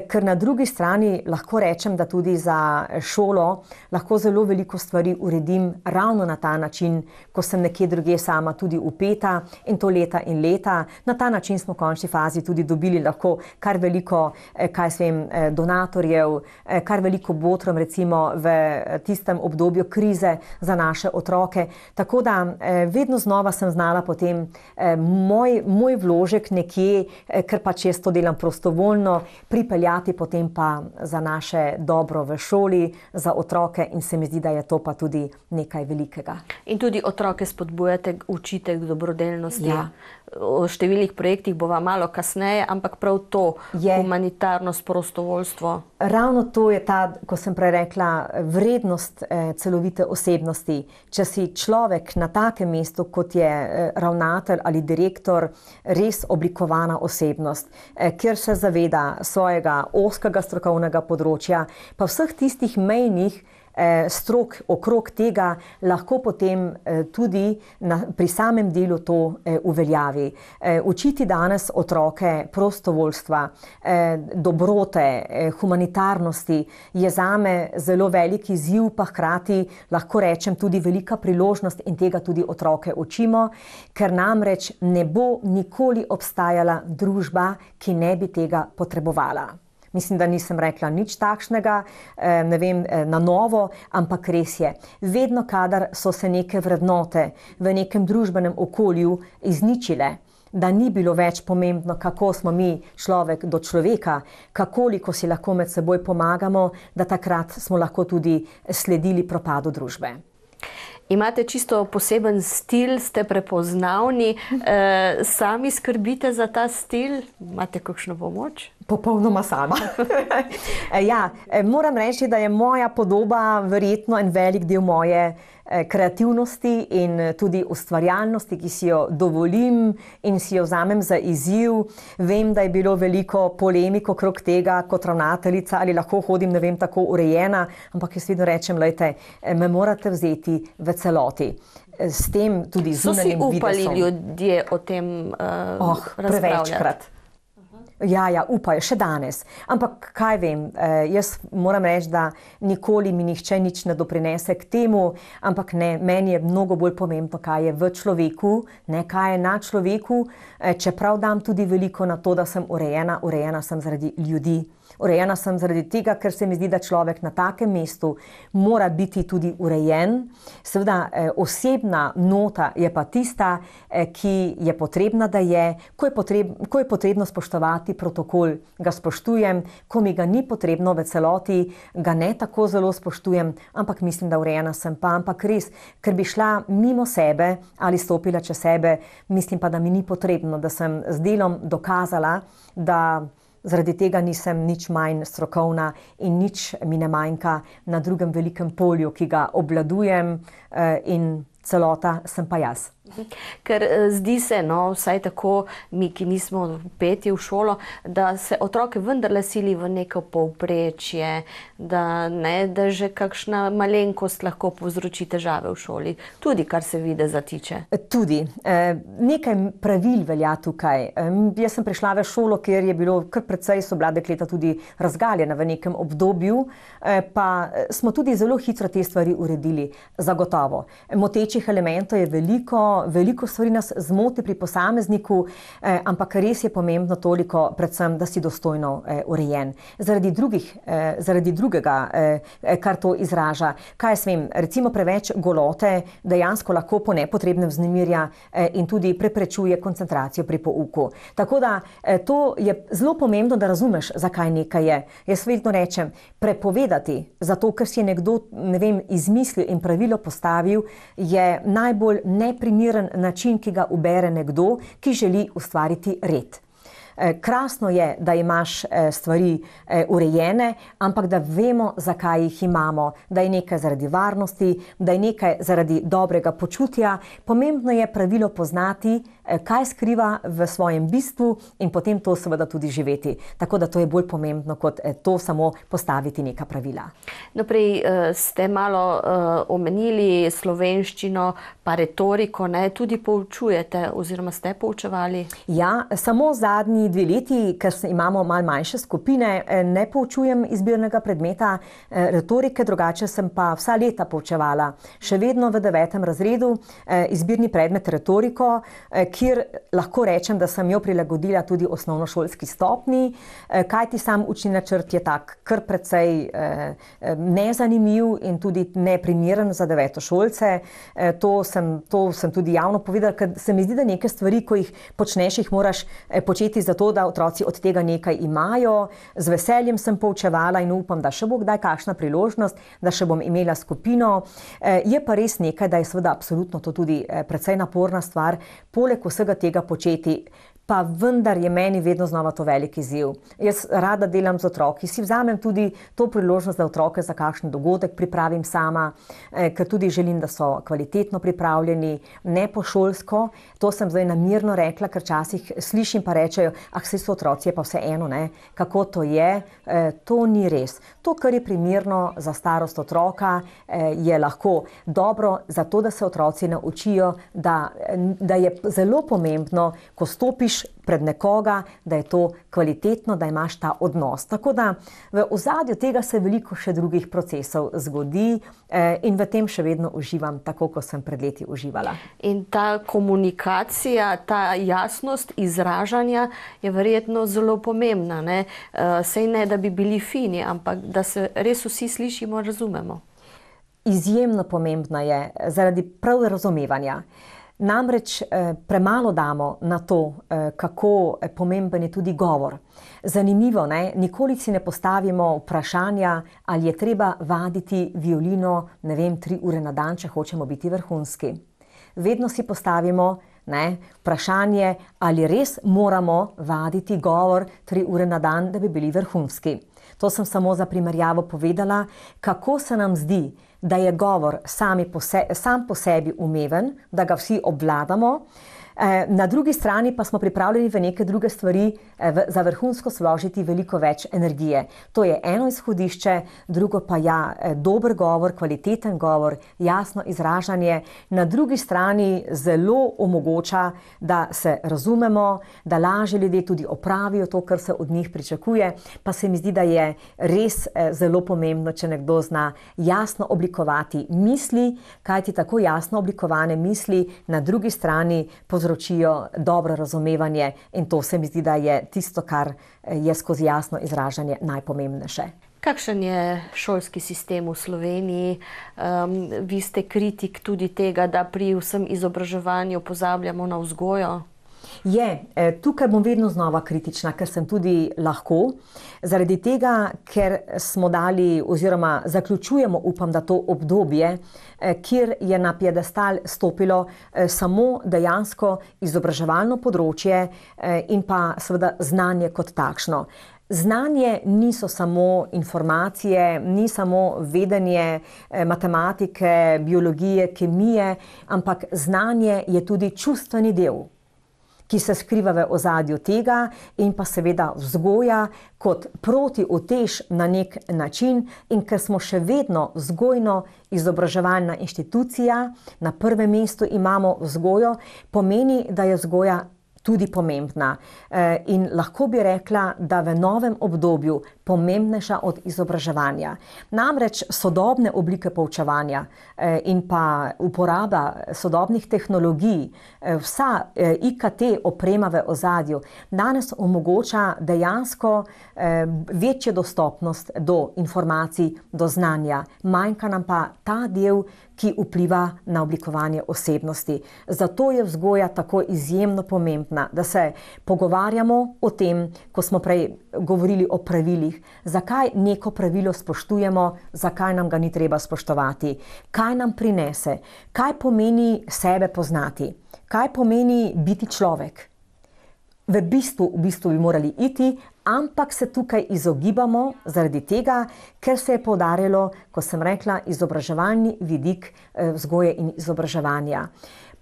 ker na drugi strani lahko rečem, da tudi za šolo lahko zelo veliko stvari uredim ravno na ta način, ko sem nekje druge sama tudi upeta in to leta in leta. Na ta način smo v končni fazi tudi dobili lahko kar veliko, kaj se vem, donatorjev, kar veliko botrom recimo v tistem obdobju krize, za naše otroke. Tako da eh, vedno znova sem znala potem eh, moj, moj vložek nekje, eh, ker pač jaz to delam prostovoljno, pripeljati potem pa za naše dobro v šoli, za otroke in se mi zdi, da je to pa tudi nekaj velikega. In tudi otroke spodbujate, učite dobrodelnosti. Ja. O številnih projektih bova malo kasneje, ampak prav to je humanitarnost, prostovoljstvo. Ravno to je ta, ko sem prej rekla, vrednost celovite osebnosti vrednosti. Če si človek na takem mestu, kot je eh, ravnatelj ali direktor, res oblikovana osebnost, eh, kjer se zaveda svojega oskega strokovnega področja, pa vseh tistih mejnih, Eh, strok okrog tega lahko potem eh, tudi na, pri samem delu to eh, uveljavi. Učiti danes otroke prostovoljstva, dobrote, humanitarnosti je zame zelo veliki ziv, pa hkrati lahko rečem tudi velika priložnost in tega tudi otroke učimo, ker namreč ne bo nikoli obstajala družba, ki ne bi tega potrebovala. Mislim, da nisem rekla nič takšnega, eh, ne vem, eh, na novo, ampak res je. Vedno, kadar so se neke vrednote v nekem družbenem okolju izničile. Da ni bilo več pomembno, kako smo mi človek do človeka, kako veliko si lahko med seboj pomagamo, da takrat smo lahko tudi sledili propadu družbe. Imate čisto poseben stil, ste prepoznavni, e, sami skrbite za ta stil, imate kakšno pomoč? Popolnoma sama. <laughs> ja, eh, moram reči, da je moja podoba verjetno en velik del moje Eh, kreativnosti in eh, tudi ustvarjalnosti, ki si jo dovolim in si jo vzamem za izziv. Vem, da je bilo veliko polemiko okrog tega, kot ravnateljica, ali lahko hodim, ne vem, tako urejena, ampak jaz vedno rečem, lejte, eh, me morate vzeti v celoti. S tem tudi zunanjim vidom. Kako si upali videsom. ljudje o tem uh, oh, razpravljati? Prevečkrat. Ja, ja, upajo, še danes. Ampak kaj vem, eh, jaz moram reči, da nikoli mi nihče nič ne doprinese k temu, ampak ne, meni je mnogo bolj pomembno, kaj je v človeku, ne kaj je na človeku, eh, čeprav dam tudi veliko na to, da sem urejena, urejena sem zaradi ljudi. Urejena sem zaradi tega, ker se mi zdi, da človek na takem mestu mora biti tudi urejen. Seveda, eh, osebna nota je pa tista, eh, ki je potrebna, da je. Ko je, potreb, ko je potrebno spoštovati protokol, ga spoštujem, ko mi ga ni potrebno v celoti, ga ne tako zelo spoštujem, ampak mislim, da urejena sem pa. Ampak res, ker bi šla mimo sebe ali stopila čez sebe, mislim pa, da mi ni potrebno, da sem z delom dokazala, da. Zaradi tega nisem nič manj strokovna in nič mi ne manjka na drugem velikem polju, ki ga obvladujem, eh, in celota sem pa jaz. Ker eh, zdi se, no, vsaj tako, mi, ki nismo peti v šolo, da se otroke vendarle sili v neko povprečje, da, ne, da že kakšna malenkost lahko povzroči težave v šoli, tudi kar se vide zatiče. E, tudi e, nekaj pravil velja tukaj. Jaz sem prišla v šolo, kjer je bilo kar precej so mlade leta tudi razgaljena v nekem obdobju, e, pa smo tudi zelo hitro te stvari uredili. Zagotovo. Motečih elementov je veliko veliko stvari nas zmoti pri posamezniku, eh, ampak res je pomembno toliko, predvsem, da si dostojno eh, urejen. Zaradi, drugih, eh, zaradi drugega, eh, eh kar to izraža, kaj smem, recimo preveč golote dejansko lahko po nepotrebnem vznemirja eh, in tudi preprečuje koncentracijo pri pouku. Tako da eh, to je zelo pomembno, da razumeš, zakaj nekaj je. Jaz vedno rečem, prepovedati, zato ker si je nekdo ne vem, izmislil in pravilo postavil, je najbolj neprimerno organiziran način, ki ga ubere nekdo, ki želi ustvariti red. Eh, krasno je, da imaš eh, stvari eh, urejene, ampak da vemo, zakaj jih imamo. Da je nekaj zaradi varnosti, da je nekaj zaradi dobrega počutja. Pomembno je pravilo poznati, kaj skriva v svojem bistvu in potem to seveda tudi živeti. Tako da to je bolj pomembno, kot to samo postaviti neka pravila. No, prej ste malo omenili slovenščino, pa retoriko, ne? tudi poučujete oziroma ste poučevali? Ja, samo zadnji zadnji dve leti, ker imamo malo manjše skupine, eh, ne poučujem izbirnega predmeta eh, retorike, drugače sem pa vsa leta poučevala, še vedno v devetem razredu, eh, izbirni predmet retoriko, kjer lahko rečem, da sem jo prilagodila tudi osnovnošolski stopni, kaj ti sam učni načrt je tak, kar precej nezanimiv in tudi neprimiren za deveto šolce. To sem tudi javno povedala, ker se mi zdi, da neke stvari, ko jih počneš, jih moraš početi za zato da otroci od tega nekaj imajo. Z veseljem sem poučevala in upam, da še bo kdaj kakšna priložnost, da še bom imela skupino. E, je pa res nekaj, da je seveda absolutno to tudi e, precej naporna stvar, poleg vsega tega početi pa vendar je meni vedno znova to veliki ziv. Jaz rada delam z otroki, si vzamem tudi to priložnost za otroke, za kakšen dogodek pripravim sama, eh, ker tudi želim, da so kvalitetno pripravljeni, ne po šolsko. To sem zdaj namirno rekla, ker včasih slišim pa rečejo, ah, vse so otroci, je pa vse eno, ne? kako to je. E, to ni res. To, kar je primirno za starost otroka, e, je lahko dobro, zato da se otroci naučijo, da, da je zelo pomembno, ko stopiš dobiš pred nekoga, da je to kvalitetno, da imaš ta odnos. Tako da v ozadju tega se veliko še drugih procesov zgodi eh, in v tem še vedno uživam, tako kot sem pred leti uživala. In ta komunikacija, ta jasnost izražanja je verjetno zelo pomembna. Ne? Eh, Sej ne, da bi bili fini, ampak da se res vsi slišimo in razumemo. Izjemno pomembna je zaradi prav razumevanja. Uh, Namreč eh, premalo damo na to, eh, kako eh, pomemben je tudi govor. Zanimivo je, nikoli si ne postavimo vprašanja, ali je treba vaditi violino, ne vem, tri ure na dan, če hočemo biti vrhunski. Vedno si postavimo ne, vprašanje, ali res moramo vaditi govor tri ure na dan, da bi bili vrhunski. To sem samo za primerjavo povedala, kako se nam zdi, da je govor po se, sam po sebi umeven, da ga vsi obvladamo. Uh, Eh, na drugi strani pa smo pripravljeni v neke druge stvari eh, za vrhunsko složiti veliko več energije. To je eno izhodišče, drugo pa ja, eh, dober govor, kvaliteten govor, jasno izražanje. Na drugi strani zelo omogoča, da se razumemo, da lažje ljudje tudi opravijo to, kar se od njih pričakuje. Pa se mi zdi, da je res zelo pomembno, če nekdo zna jasno oblikovati misli, kajti tako jasno oblikovane misli na drugi strani pozorujejo povzročijo dobro razumevanje in to se mi zdi, da je tisto, kar eh, je skozi jasno izražanje najpomembnejše. Kakšen je šolski sistem v Sloveniji? Um, vi ste kritik tudi tega, da pri vsem izobraževanju pozabljamo na vzgojo. Je, eh, tukaj bom vedno znova kritična, ker sem tudi lahko, zaradi tega, ker smo dali, oziroma zaključujemo, upam, da to obdobje, eh, kjer je na piedestal stopilo eh, samo dejansko izobraževalno področje in pa seveda znanje kot takšno. Znanje niso samo informacije, ni samo vedenje matematike, biologije, kemije, ampak znanje je tudi čustveni del ki se skriva v ozadju tega, in pa seveda vzgoja kot protiotež na nek način, in ker smo še vedno vzgojno-izobraževalna inštitucija, na prvem mestu imamo vzgojo, pomeni, da je vzgoja. Tudi pomembna. Eh, in lahko bi rekla, da v novem obdobju pomembnejša od izobraževanja. Namreč sodobne oblike poučevanja eh, in pa uporaba sodobnih tehnologij, eh, vsa eh, IKT oprema v ozadju, danes omogoča dejansko večjo dostopnost do informacij, do znanja. Manjka nam pa ta del, ki vpliva na oblikovanje osebnosti. Zato je vzgoja tako izjemno pomembna, da se pogovarjamo o tem, ko smo prej govorili o pravilih, zakaj neko pravilo spoštujemo, zakaj nam ga ni treba spoštovati, kaj nam prinese, kaj pomeni sebe poznati, kaj pomeni biti človek. V bistvu, v bistvu bi morali iti, ampak se tukaj izogibamo zaradi tega, ker se je podarilo, kot sem rekla, izobraževalni vidik eh, vzgoje in izobraževanja.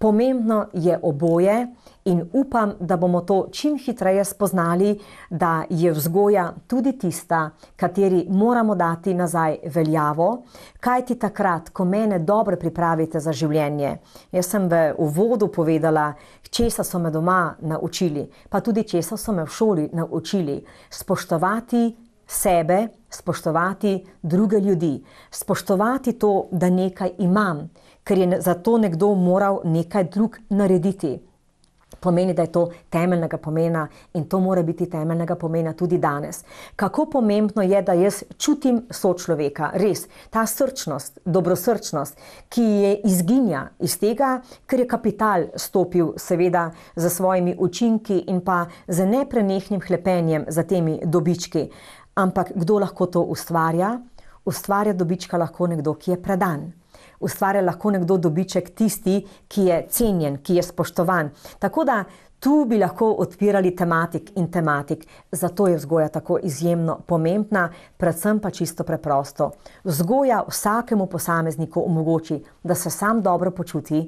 Pomembno je oboje in upam, da bomo to čim hitreje spoznali, da je vzgoja tudi tista, kateri moramo dati nazaj veljavo, kaj ti takrat, ko mene dobro pripravite za življenje. Jaz sem v uvodu povedala, česa so me doma naučili, pa tudi česa so me v šoli naučili. Spoštovati sebe, spoštovati druge ljudi, spoštovati to, da nekaj imam ker je za to nekdo moral nekaj drug narediti. Pomeni, da je to temeljnega pomena in to mora biti temeljnega pomena tudi danes. Kako pomembno je, da jaz čutim sočloveka, res ta srčnost, dobrosrčnost, ki je izginja iz tega, ker je kapital stopil, seveda, za svojimi učinki in pa za neprenehnim hlepenjem za temi dobički. Ampak kdo lahko to ustvarja? Ustvarja dobička lahko nekdo, ki je predan ustvarja lahko nekdo dobiček, tisti, ki je cenjen, ki je spoštovan. Tako da tu bi lahko odpirali tematik in tematik. Zato je vzgoja tako izjemno pomembna, predvsem pa čisto preprosto. Vzgoja vsakemu posamezniku omogoči, da se sam dobro počuti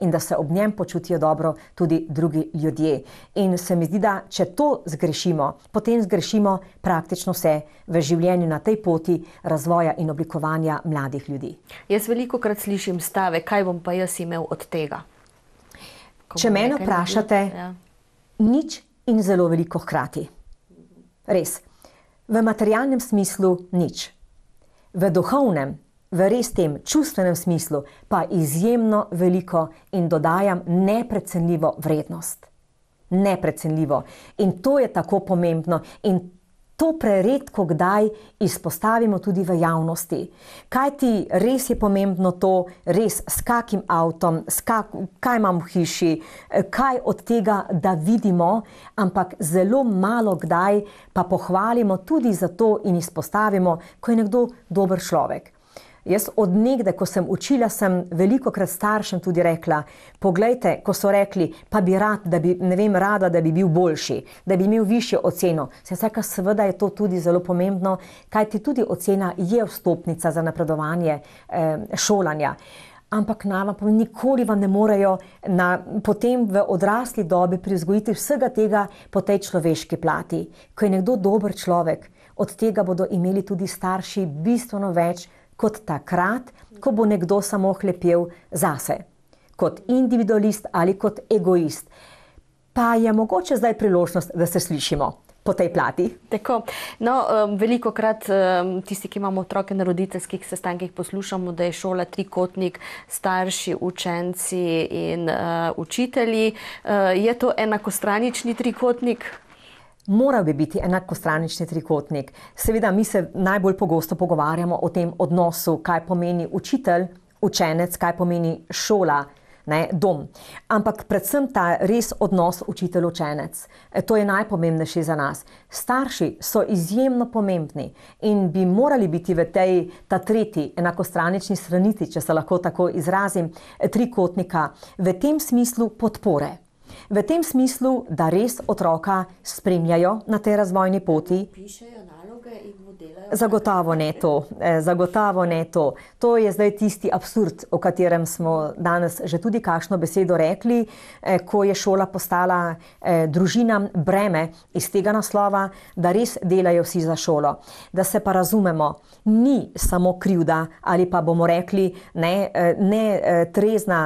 in da se ob njem počutijo dobro tudi drugi ljudje. In se mi zdi, da če to zgrešimo, potem zgrešimo praktično vse v življenju na tej poti razvoja in oblikovanja mladih ljudi. Jaz veliko krat slišim stave, kaj bom pa jaz imel od tega. Ko če me vprašate, ja. nič in zelo veliko hkrati. Res, v materialnem smislu nič, v duhovnem smislu v res tem čustvenem smislu pa izjemno veliko in dodajam neprecenljivo vrednost. Neprecenljivo. In to je tako pomembno in to preredko kdaj izpostavimo tudi v javnosti. Kaj ti res je pomembno to, res s kakim avtom, s kak, kaj imam v hiši, kaj od tega, da vidimo, ampak zelo malo kdaj pa pohvalimo tudi za to in izpostavimo, ko je nekdo dober človek. Jaz od nekde, ko sem učila, sem veliko krat staršem tudi rekla: Poglejte, ko so rekli, pa bi rad, da bi, ne vem, rada, da bi bil boljši, da bi imel višjo oceno. Seveda, seveda je to tudi zelo pomembno, kajti tudi ocena je vstopnica za napredovanje eh, šolanja. Ampak nama, pa nikoli vam ne morejo na, potem v odrasli dobi prizgojiti vsega tega po tej človeški plati. Ko je nekdo dober človek, od tega bodo imeli tudi starši bistveno več kot takrat, ko bo nekdo samo hlepel zase, kot individualist ali kot egoist. Pa je mogoče zdaj priložnost, da se slišimo. Po tej plati. No, um, veliko krat, um, tisti, ki imamo otroke na roditeljskih sestankih, poslušamo, da je šola trikotnik, starši, učenci in uh, učitelji. Uh, je to enakostranični trikotnik? moral bi biti enakostranični trikotnik. Seveda, mi se najbolj pogosto pogovarjamo o tem odnosu, kaj pomeni učitelj, učenec, kaj pomeni šola. Ne, dom. Ampak predvsem ta res odnos učitelj-učenec. E, to je najpomembnejši za nas. Starši so izjemno pomembni in bi morali biti v tej ta tretji enakostranični strani, če se lahko tako izrazim, e, trikotnika v tem smislu podpore v tem smislu, da res otroka spremljajo na tej razvojni poti. Pišejo naloge in Zagotavo ne to. E, Zagotavo ne to. To je zdaj tisti absurd, o katerem smo danes že tudi kakšno besedo rekli, e, ko je šola postala e, družina breme iz tega naslova, da res delajo vsi za šolo. Da se pa razumemo, ni samo krivda ali pa bomo rekli ne, ne trezna,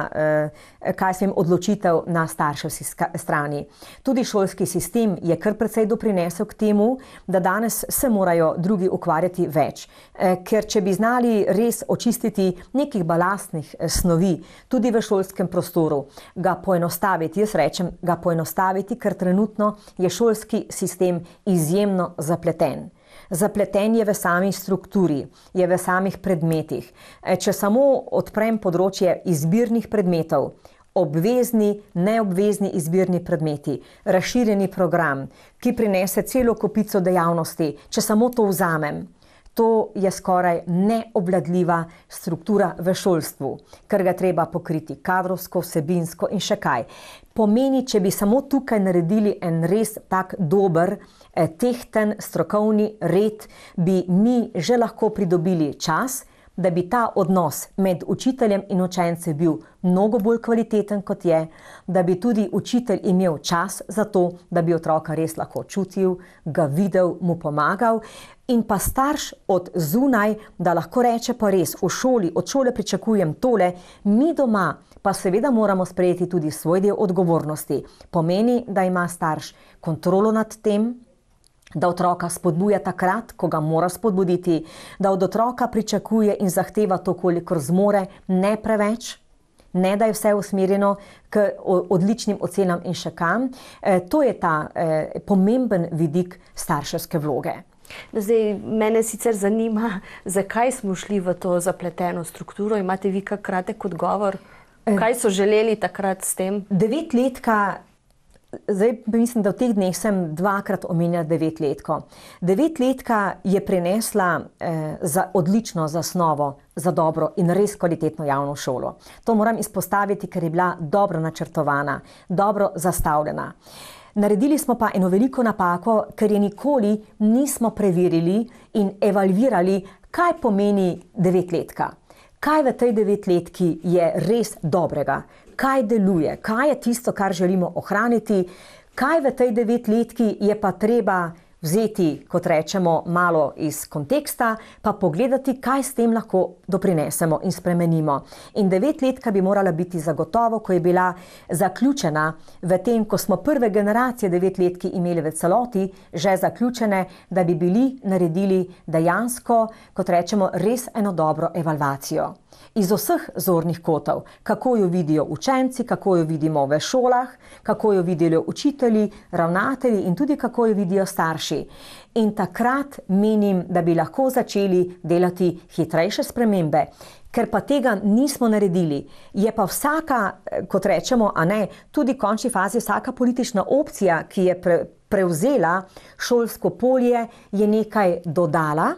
kaj se jim odločitev na starševski strani. Tudi šolski sistem je kar precej doprinesel k temu, da danes se morajo drugi drugi ukvarjati več. E, ker če bi znali res očistiti nekih balastnih e, snovi, tudi v šolskem prostoru, ga poenostaviti, jaz rečem, ga poenostaviti, ker trenutno je šolski sistem izjemno zapleten. Zapleten je v sami strukturi, je v samih predmetih. E, če samo odprem področje izbirnih predmetov, obvezni, neobvezni izbirni predmeti, razširjeni program, ki prinese celo kopico dejavnosti, če samo to vzamem. To je skoraj neobladljiva struktura v šolstvu, ker ga treba pokriti kadrovsko, vsebinsko in še kaj. Pomeni, če bi samo tukaj naredili en res tak dober, eh, tehten, strokovni red, bi mi že lahko pridobili čas, da bi ta odnos med učiteljem in učencem bil mnogo bolj kvaliteten, kot je, da bi tudi učitelj imel čas za to, da bi otroka res lahko čutil, ga videl, mu pomagal. In pa starš od zunaj, da lahko reče, pa res v šoli, od šole pričakujem tole, mi doma pa seveda moramo sprejeti tudi svoj del odgovornosti. Pomeni, da ima starš kontrolo nad tem, da otroka spodbuja takrat, ko ga mora spodbuditi, da od otroka pričakuje in zahteva to, koliko zmore, ne preveč. Ne, da je vse usmerjeno k odličnim ocenam in še kam. E, to je ta e, pomemben vidik starševske vloge. Zdaj, mene sicer zanima, <laughs> zakaj smo šli v to zapleteno strukturo. Imate vi kakratek odgovor? E, Kaj so želeli takrat s tem? Devetletka Zdaj, mislim, da v teh dneh sem dvakrat omenjala devetletko. Devetletka je prinesla eh, za odlično zasnovo za dobro in res kvalitetno javno šolo. To moram izpostaviti, ker je bila dobro načrtovana, dobro zastavljena. Naredili smo pa eno veliko napako, ker je nikoli nismo preverili in evalvirali, kaj pomeni devetletka. Kaj v tej devetletki je res dobrega, kaj deluje, kaj je tisto, kar želimo ohraniti, kaj v tej devetletki je pa treba vzeti, kot rečemo, malo iz konteksta, pa pogledati, kaj s tem lahko doprinesemo in spremenimo. In devetletka bi morala biti zagotovo, ko je bila zaključena v tem, ko smo prve generacije devetletki imeli v celoti, že zaključene, da bi bili naredili dejansko, kot rečemo, res eno dobro evalvacijo. Iz vseh zornih kotov, kako jo vidijo učenci, kako jo vidimo v šolah, kako jo vidijo učitelji, ravnatelji in tudi kako jo vidijo starši starši. In takrat menim, da bi lahko začeli delati hitrejše spremembe. Ker pa tega nismo naredili, je pa vsaka, eh, kot rečemo, a ne, tudi v končni fazi vsaka politična opcija, ki je pre, prevzela šolsko polje, je nekaj dodala,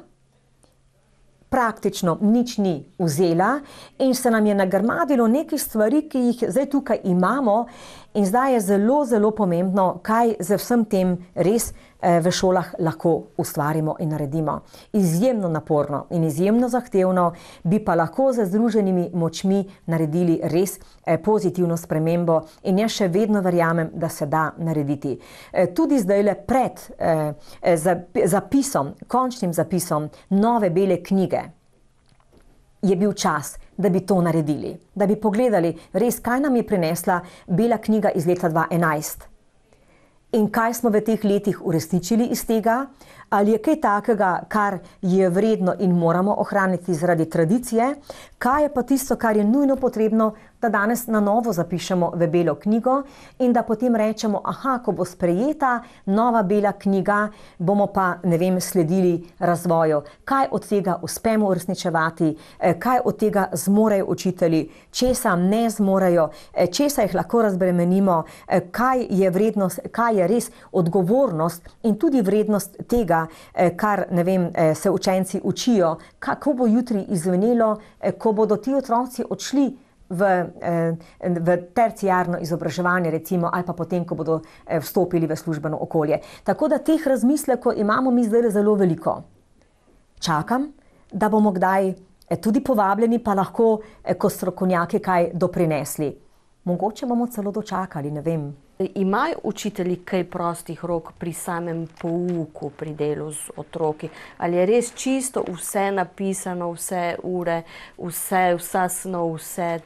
praktično nič ni vzela in se nam je nagrmadilo nekaj stvari, ki jih zdaj tukaj imamo In zdaj je zelo, zelo pomembno, kaj z vsem tem res eh, v šolah lahko ustvarimo in naredimo. Izjemno naporno in izjemno zahtevno bi pa lahko z združenimi močmi naredili res eh, pozitivno spremembo in jaz še vedno verjamem, da se da narediti. Eh, tudi zdaj le pred zapisom, končnim zapisom nove bele knjige je bil čas, da bi to naredili, da bi pogledali, res kaj nam je prinesla bela knjiga iz leta 2011. In kaj smo v teh letih uresničili iz tega, ali je kaj takega, kar je vredno in moramo ohraniti zaradi tradicije, kaj je pa tisto, kar je nujno potrebno, da danes na novo zapišemo v belo knjigo in da potem rečemo, aha, ko bo sprejeta nova bela knjiga, bomo pa, ne vem, sledili razvoju, kaj od tega uspemo uresničevati, eh, kaj od tega zmorejo učitelji, česa ne zmorejo, eh, česa jih lahko razbremenimo, eh, kaj je vrednost, kaj je res odgovornost in tudi vrednost tega, Eh, kar vem, eh, se učenci učijo, kako bo jutri izvenelo, eh, ko bodo ti otroci odšli. V, v terciarno izobraževanje, recimo, ali pa potem, ko bodo vstopili v službeno okolje. Tako da teh razmislekov imamo mi zdaj zelo veliko. Čakam, da bomo kdaj tudi povabljeni, pa lahko kot strokovnjaki kaj doprinesli. Mogoče bomo celo dočakali, ne vem. Imajo učitelji kaj prostih rok pri samem pouku, pri delu z otroki? Ali je res čisto vse napisano, vse ure, vse, vsa snov, vse?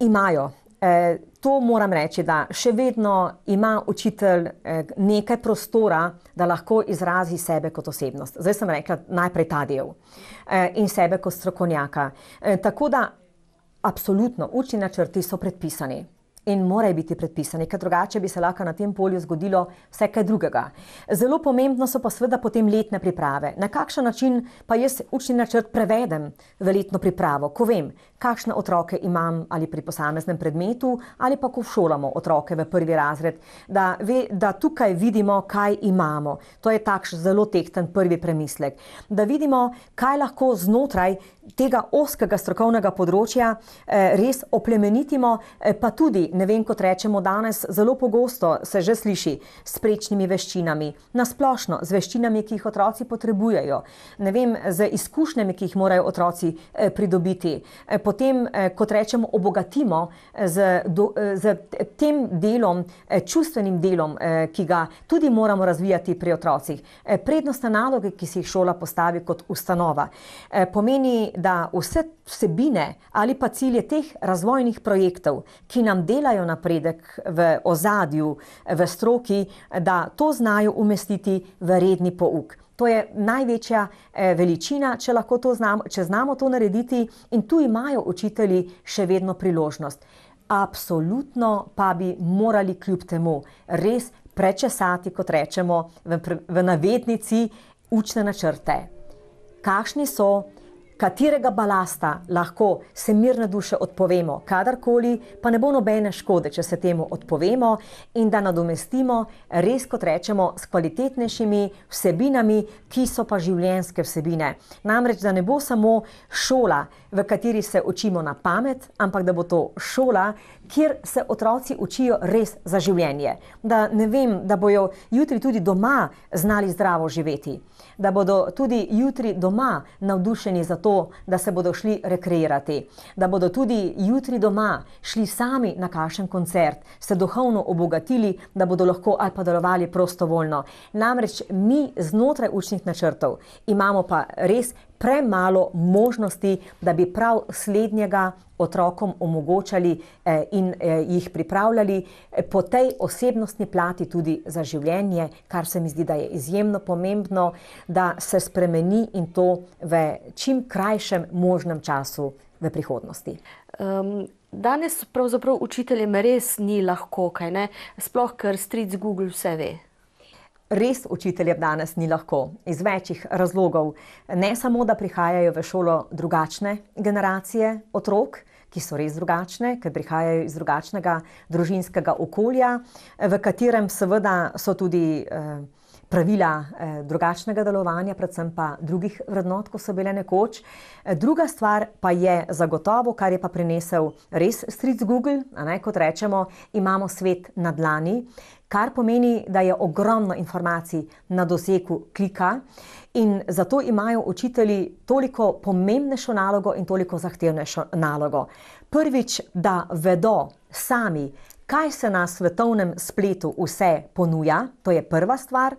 Imajo. E, to moram reči, da še vedno ima učitelj e, nekaj prostora, da lahko izrazi sebe kot osebnost. Zdaj sem rekla najprej ta del e, in sebe kot strokovnjaka. E, tako da, absolutno, učni načrti so predpisani in morajo biti predpisani, ker drugače bi se lahko na tem polju zgodilo vse kaj drugega. Zelo pomembno so pa seveda potem letne priprave. Na kakšen način pa jaz učni načrt prevedem v letno pripravo, ko vem, kakšne otroke imam ali pri posameznem predmetu, ali pa ko šolamo otroke v prvi razred, da, ve, da tukaj vidimo, kaj imamo. To je takšen zelo tehten prvi premislek. Da vidimo, kaj lahko znotraj tega oskega strokovnega področja eh, res oplemenitimo, eh, pa tudi, ne vem, kot rečemo danes, zelo pogosto se že sliši s prečnimi veščinami, nasplošno z veščinami, ki jih otroci potrebujejo, ne vem, z izkušnjami, ki jih morajo otroci eh, pridobiti. Eh, potem, eh, kot rečemo, obogatimo eh, z, do, eh, z tem delom, čustvenim delom, ki ga tudi moramo razvijati pri otrocih. Prednostne naloge, ki si jih šola postavi kot ustanova, pomeni, da vse vsebine ali pa cilje teh razvojnih projektov, ki nam delajo napredek v ozadju, v stroki, da to znajo umestiti v redni pouk. To je največja eh, veličina, če, to znam, če znamo to narediti, in tu imajo učitelji še vedno priložnost. Absolutno pa bi morali kljub temu res prečesati, kot rečemo v navednici, učne načrte. Kakšni so katerega balasta lahko se mirne duše odpovemo, kadarkoli, pa ne bo nobene škode, če se temu odpovemo in da nadomestimo res, kot rečemo, s kvalitetnejšimi vsebinami, ki so pa življenjske vsebine. Namreč, da ne bo samo šola, v kateri se učimo na pamet, ampak da bo to šola, kjer se otroci učijo res za življenje. Da ne vem, da bodo jutri tudi doma znali zdravo živeti, da bodo tudi jutri doma navdušeni za to, da se bodo šli rekreirati, da bodo tudi jutri doma šli sami na kašen koncert, se duhovno obogatili, da bodo lahko ali pa delovali prostovoljno. Namreč mi znotraj učnih načrtov imamo pa res premalo možnosti, da bi prav slednjega otrokom omogočali eh, in eh, jih pripravljali eh, po tej osebnostni plati tudi za življenje, kar se mi zdi, da je izjemno pomembno, da se spremeni in to v čim krajšem možnem času v prihodnosti. Um, danes pravzaprav učiteljem res ni lahko, kaj ne, sploh ker stric Google vse ve. Res učiteljem danes ni lahko iz večjih razlogov. Ne samo, da prihajajo v šolo drugačne generacije otrok, ki so res drugačne, ker prihajajo iz drugačnega družinskega okolja, v katerem seveda so tudi. Eh, pravila eh, drugačnega delovanja, predvsem pa drugih vrednot, kot so bile nekoč. Eh, druga stvar pa je zagotovo, kar je pa prinesel res stric Google, ne, kot rečemo, imamo svet na dlani, kar pomeni, da je ogromno informacij na dosegu klika in zato imajo učitelji toliko pomembnejšo nalogo in toliko zahtevnejšo nalogo. Prvič, da vedo sami, kaj se na svetovnem spletu vse ponuja, to je prva stvar.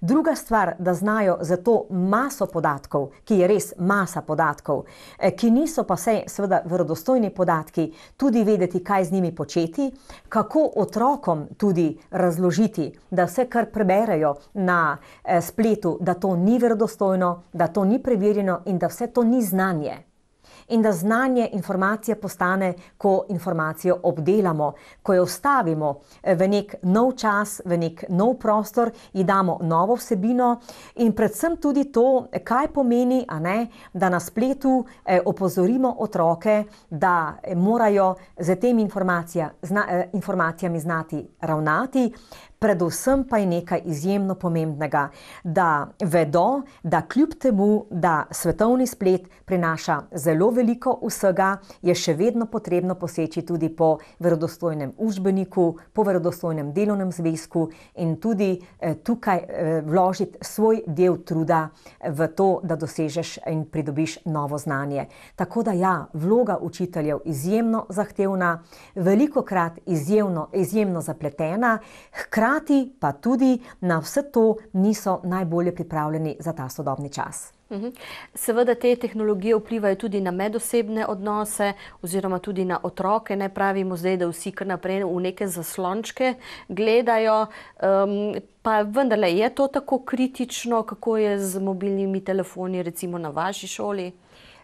Druga stvar, da znajo za to maso podatkov, ki je res masa podatkov, eh, ki niso pa vse, seveda, verodostojni podatki, tudi vedeti, kaj z njimi početi, kako otrokom tudi razložiti, da vse, kar preberajo na eh, spletu, da to ni verodostojno, da to ni preverjeno in da vse to ni znanje in da znanje informacije postane, ko informacijo obdelamo, ko jo vstavimo eh, v nek nov čas, v nek nov prostor, ji damo novo vsebino in predvsem tudi to, kaj pomeni, ne, da na spletu eh, opozorimo otroke, da eh, morajo z temi informacijami znati ravnati, predvsem pa je nekaj izjemno pomembnega, da vedo, da kljub temu, da svetovni splet prinaša zelo veliko vsega, je še vedno potrebno poseči tudi po verodostojnem užbeniku, po verodostojnem delovnem zvezku in tudi eh, tukaj eh, vložiti svoj del truda eh, v to, da dosežeš in pridobiš novo znanje. Tako da ja, vloga učiteljev izjemno zahtevna, veliko krat izjemno zapletena, hkrat Hkrati pa tudi na vse to niso najbolje pripravljeni za ta sodobni čas. Mhm. Seveda te tehnologije vplivajo tudi na medosebne odnose oziroma tudi na otroke. Ne pravimo zdaj, da vsi kar naprej v neke zaslončke gledajo, um, pa vendarle je to tako kritično, kako je z mobilnimi telefoni recimo na vaši šoli?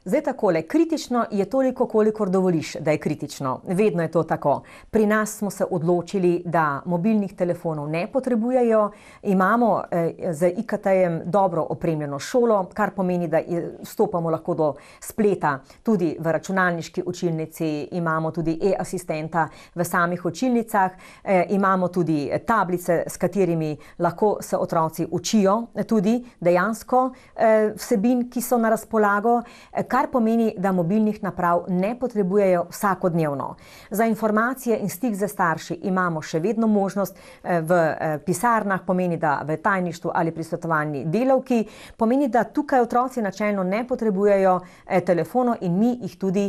Zdaj takole, kritično je toliko, kolikor dovoliš, da je kritično. Vedno je to tako. Pri nas smo se odločili, da mobilnih telefonov ne potrebujejo, imamo eh, z IKT-jem dobro opremljeno šolo, kar pomeni, da stopamo lahko do spleta tudi v računalniški učilnici, imamo tudi e-asistenta v samih učilnicah, eh, imamo tudi tablice, s katerimi lahko se otroci učijo tudi dejansko eh, vsebin, ki so na razpolago. Eh, kar pomeni, da mobilnih naprav ne potrebujejo vsakodnevno. Za informacije in stik za starši imamo še vedno možnost eh, v eh, pisarnah, pomeni, da v tajništvu ali prisotovanji delavki, pomeni, da tukaj otroci načelno ne potrebujejo eh, telefono in mi jih tudi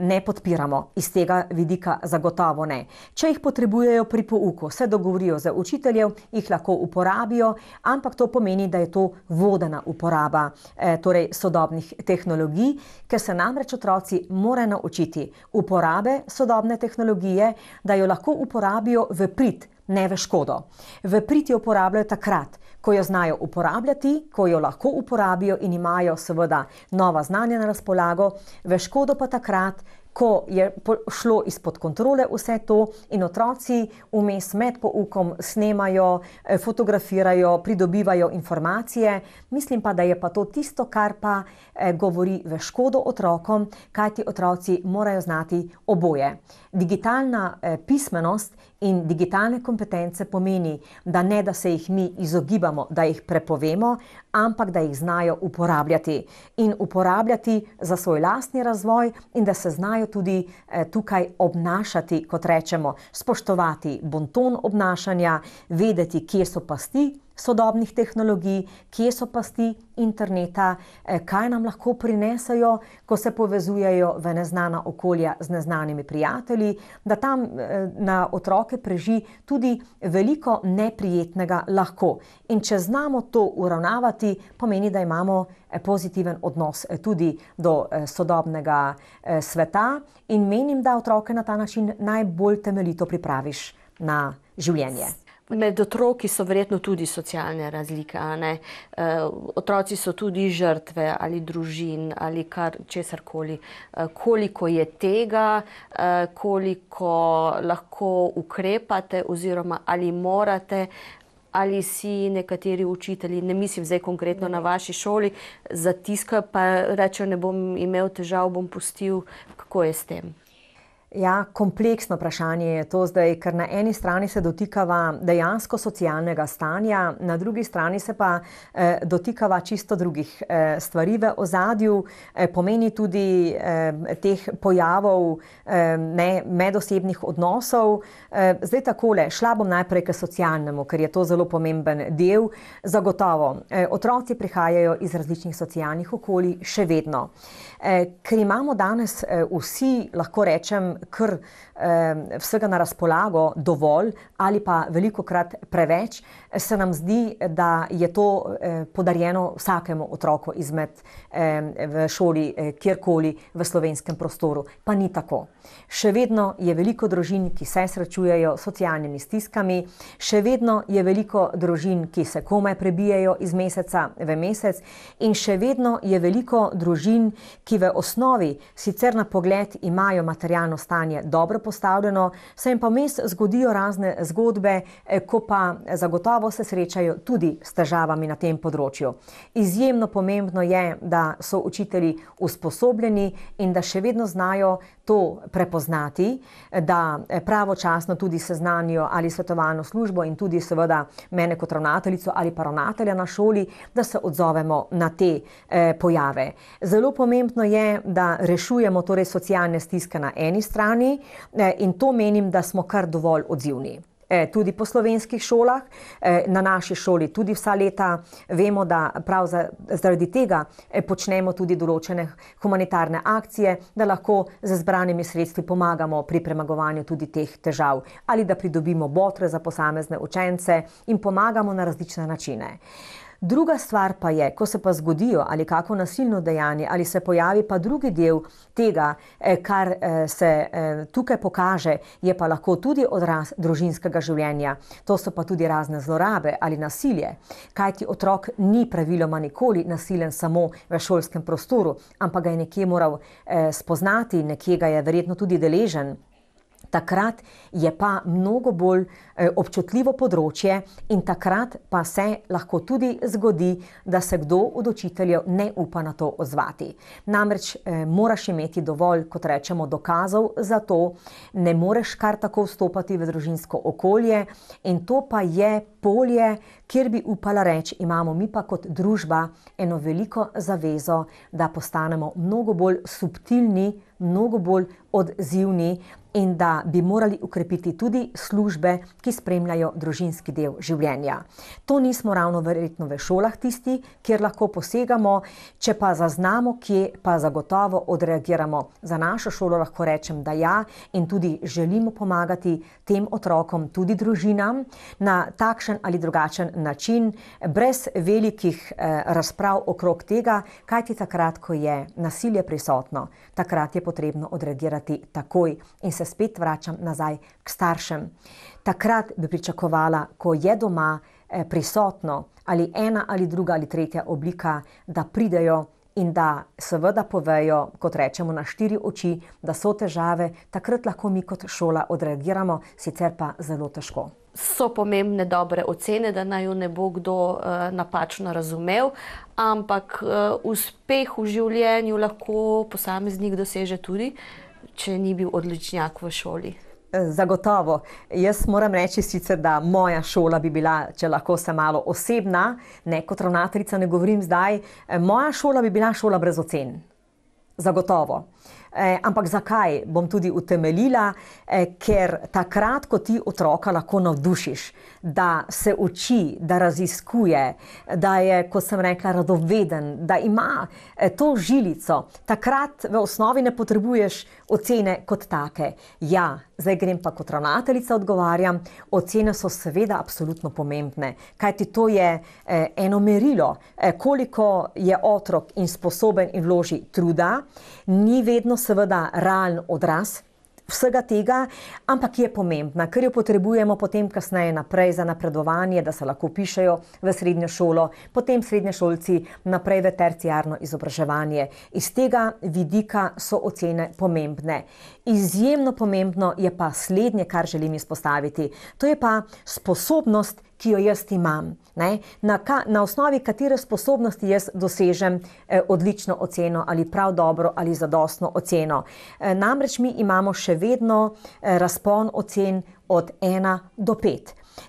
ne podpiramo. Iz tega vidika zagotovo ne. Če jih potrebujejo pri pouku, se dogovorijo za učiteljev, jih lahko uporabijo, ampak to pomeni, da je to vodena uporaba torej sodobnih tehnologij. Tehnologij, ker se namreč otroci morajo naučiti uporabe sodobne tehnologije, da jo lahko uporabijo v prid, ne v škodo. V prid jo uporabljajo takrat, ko jo znajo uporabljati, ko jo lahko uporabijo in imajo seveda nova znanja na razpolago, v škodo pa takrat. Ko je šlo izpod kontrole vse to, in otroci vmes med poukom snemajo, eh, fotografirajo, pridobivajo informacije, mislim pa, da je pa to tisto, kar pa. Eh, govori v škodo otrokom, kajti otroci morajo znati oboje. Digitalna eh, pismenost in digitalne kompetence pomeni, da ne da se jih mi izogibamo, da jih prepovemo, ampak da jih znajo uporabljati in uporabljati za svoj lastni razvoj in da se znajo tudi eh, tukaj obnašati, kot rečemo, spoštovati bonton obnašanja, vedeti, kje so pasti, sodobnih tehnologij, kje so pasti interneta, eh, kaj nam lahko prinesajo, ko se povezujejo v neznana okolja z neznanimi prijatelji, da tam eh, na otroke preži tudi veliko neprijetnega lahko. In če znamo to uravnavati, pomeni, da imamo eh, pozitiven odnos tudi do sodobnega sveta in menim, da otroke na ta način najbolj temeljito pripraviš na življenje. Med otroki so verjetno tudi socialne razlike. E, otroci so tudi žrtve ali družin ali kar česar koli. E, eh, koliko je tega, e, koliko lahko ukrepate, oziroma ali morate, ali si nekateri učitelji, ne mislim zdaj konkretno na vaši šoli, zatiskajo pa rečejo: Ne bom imel težav, bom pustil, kako je s tem. Ja, kompleksno vprašanje je to zdaj, ker na eni strani se dotikava dejansko socialnega stanja, na drugi strani se pa eh, dotikava čisto drugih eh, stvari v ozadju, eh, pomeni tudi eh, teh pojavov eh, ne, medosebnih odnosov. Eh, zdaj takole, šla bom najprej k socialnemu, ker je to zelo pomemben del. Zagotovo, eh, otroci prihajajo iz različnih socialnih okolij še vedno. Eh, Eh, ker imamo danes eh, vsi, lahko rečem, kar vsega na razpolago dovolj ali pa veliko krat preveč, se nam zdi, da je to eh, podarjeno vsakemu otroku izmed v šoli, eh, kjerkoli v slovenskem prostoru. Pa ni tako. Še vedno je veliko družin, ki se srečujejo s socialnimi stiskami, še vedno je veliko družin, ki se komaj prebijajo iz meseca v mesec, in še vedno je veliko družin, ki v osnovi sicer na pogled imajo materialno stanje dobro, postavljeno, se jim pa vmes zgodijo razne zgodbe, eh, ko pa zagotovo se srečajo tudi s težavami na tem področju. Izjemno pomembno je, da so učitelji usposobljeni in da še vedno znajo to prepoznati, da eh, pravočasno tudi seznanijo ali svetovalno službo in tudi seveda mene kot ravnateljico ali pa ravnatelja na šoli, da se odzovemo na te eh, pojave. Zelo pomembno je, da rešujemo torej socialne stiske na eni strani eh, in to menim, da smo kar dovolj odzivni. Eh, tudi po slovenskih šolah, eh, na naši šoli tudi vsa leta vemo, da prav zaradi tega eh, počnemo tudi določene humanitarne akcije, da lahko z zbranimi sredstvi pomagamo pri premagovanju tudi teh težav ali da pridobimo botre za posamezne učence in pomagamo na različne načine. Druga stvar pa je, ko se pa zgodijo ali kako nasilno dejanje ali se pojavi pa drugi del tega, eh, kar eh, se eh, tukaj pokaže, je pa lahko tudi odraz družinskega življenja. To so pa tudi razne zlorabe ali nasilje. Kaj ti otrok ni praviloma nikoli nasilen samo v šolskem prostoru, ampak ga je nekje moral spoznati, nekje ga je verjetno tudi deležen. Takrat je pa mnogo bolj eh, občutljivo področje in takrat pa se lahko tudi zgodi, da se kdo od učiteljev ne upa na to ozvati. Namreč eh, moraš imeti dovolj, kot rečemo, dokazov za to, ne moreš kar tako vstopati v družinsko okolje in to pa je polje, kjer bi upala reči, imamo mi pa kot družba eno veliko zavezo, da postanemo mnogo bolj subtilni, mnogo bolj odzivni, in da bi morali ukrepiti tudi službe, ki spremljajo družinski del življenja. To nismo ravno verjetno v šolah tisti, kjer lahko posegamo, če pa zaznamo, kje pa zagotovo odreagiramo. Za našo šolo lahko rečem, da ja in tudi želimo pomagati tem otrokom, tudi družinam, na takšen ali drugačen način, brez velikih eh, razprav okrog tega, kajti takrat, ko je nasilje prisotno, takrat je potrebno odreagirati takoj in se spet vračam nazaj k staršem. Takrat bi pričakovala, ko je doma eh, prisotno ali ena ali druga ali tretja oblika, da pridejo. In da seveda povejo, kot rečemo, na štiri oči, da so težave, takrat lahko mi kot šola odreagiramo, sicer pa zelo težko. So pomembne dobre ocene, da naj jo ne bo kdo eh, napačno razumel, ampak eh, uspeh v življenju lahko posameznik doseže tudi če ni bil odličnjak v šoli? E, zagotovo. Jaz moram reči sicer, da moja šola bi bila, če lahko se malo osebna, ne kot ravnateljica, ne govorim zdaj, e, moja šola bi bila šola brez ocen. Zagotovo. E, ampak zakaj bom tudi utemeljila? E, ker takrat, ko ti otroka lahko navdušiš, da se uči, da raziskuje, da je, kot sem rekla, radoveden, da ima e, to žilico, takrat v osnovi ne potrebuješ ocene kot take. Ja, zdaj grem pa kot ravnateljica odgovarjam. Ocene so seveda absolutno pomembne, kajti to je eh, eno merilo, eh, koliko je otrok in sposoben in vloži truda, ni vedno seveda realen odraz vsega tega, ampak je pomembna, ker jo potrebujemo potem kasneje naprej za napredovanje, da se lahko pišejo v srednjo šolo, potem srednje šolci naprej v terciarno izobraževanje. Iz tega vidika so ocene pomembne. Izjemno pomembno je pa slednje, kar želim izpostaviti, to je pa sposobnost ki jo jaz imam, ne, na, ka, na osnovi katere sposobnosti jaz dosežem eh, odlično oceno ali prav dobro ali zadostno oceno. Eh, namreč mi imamo še vedno eh, razpon ocen od 1 do 5.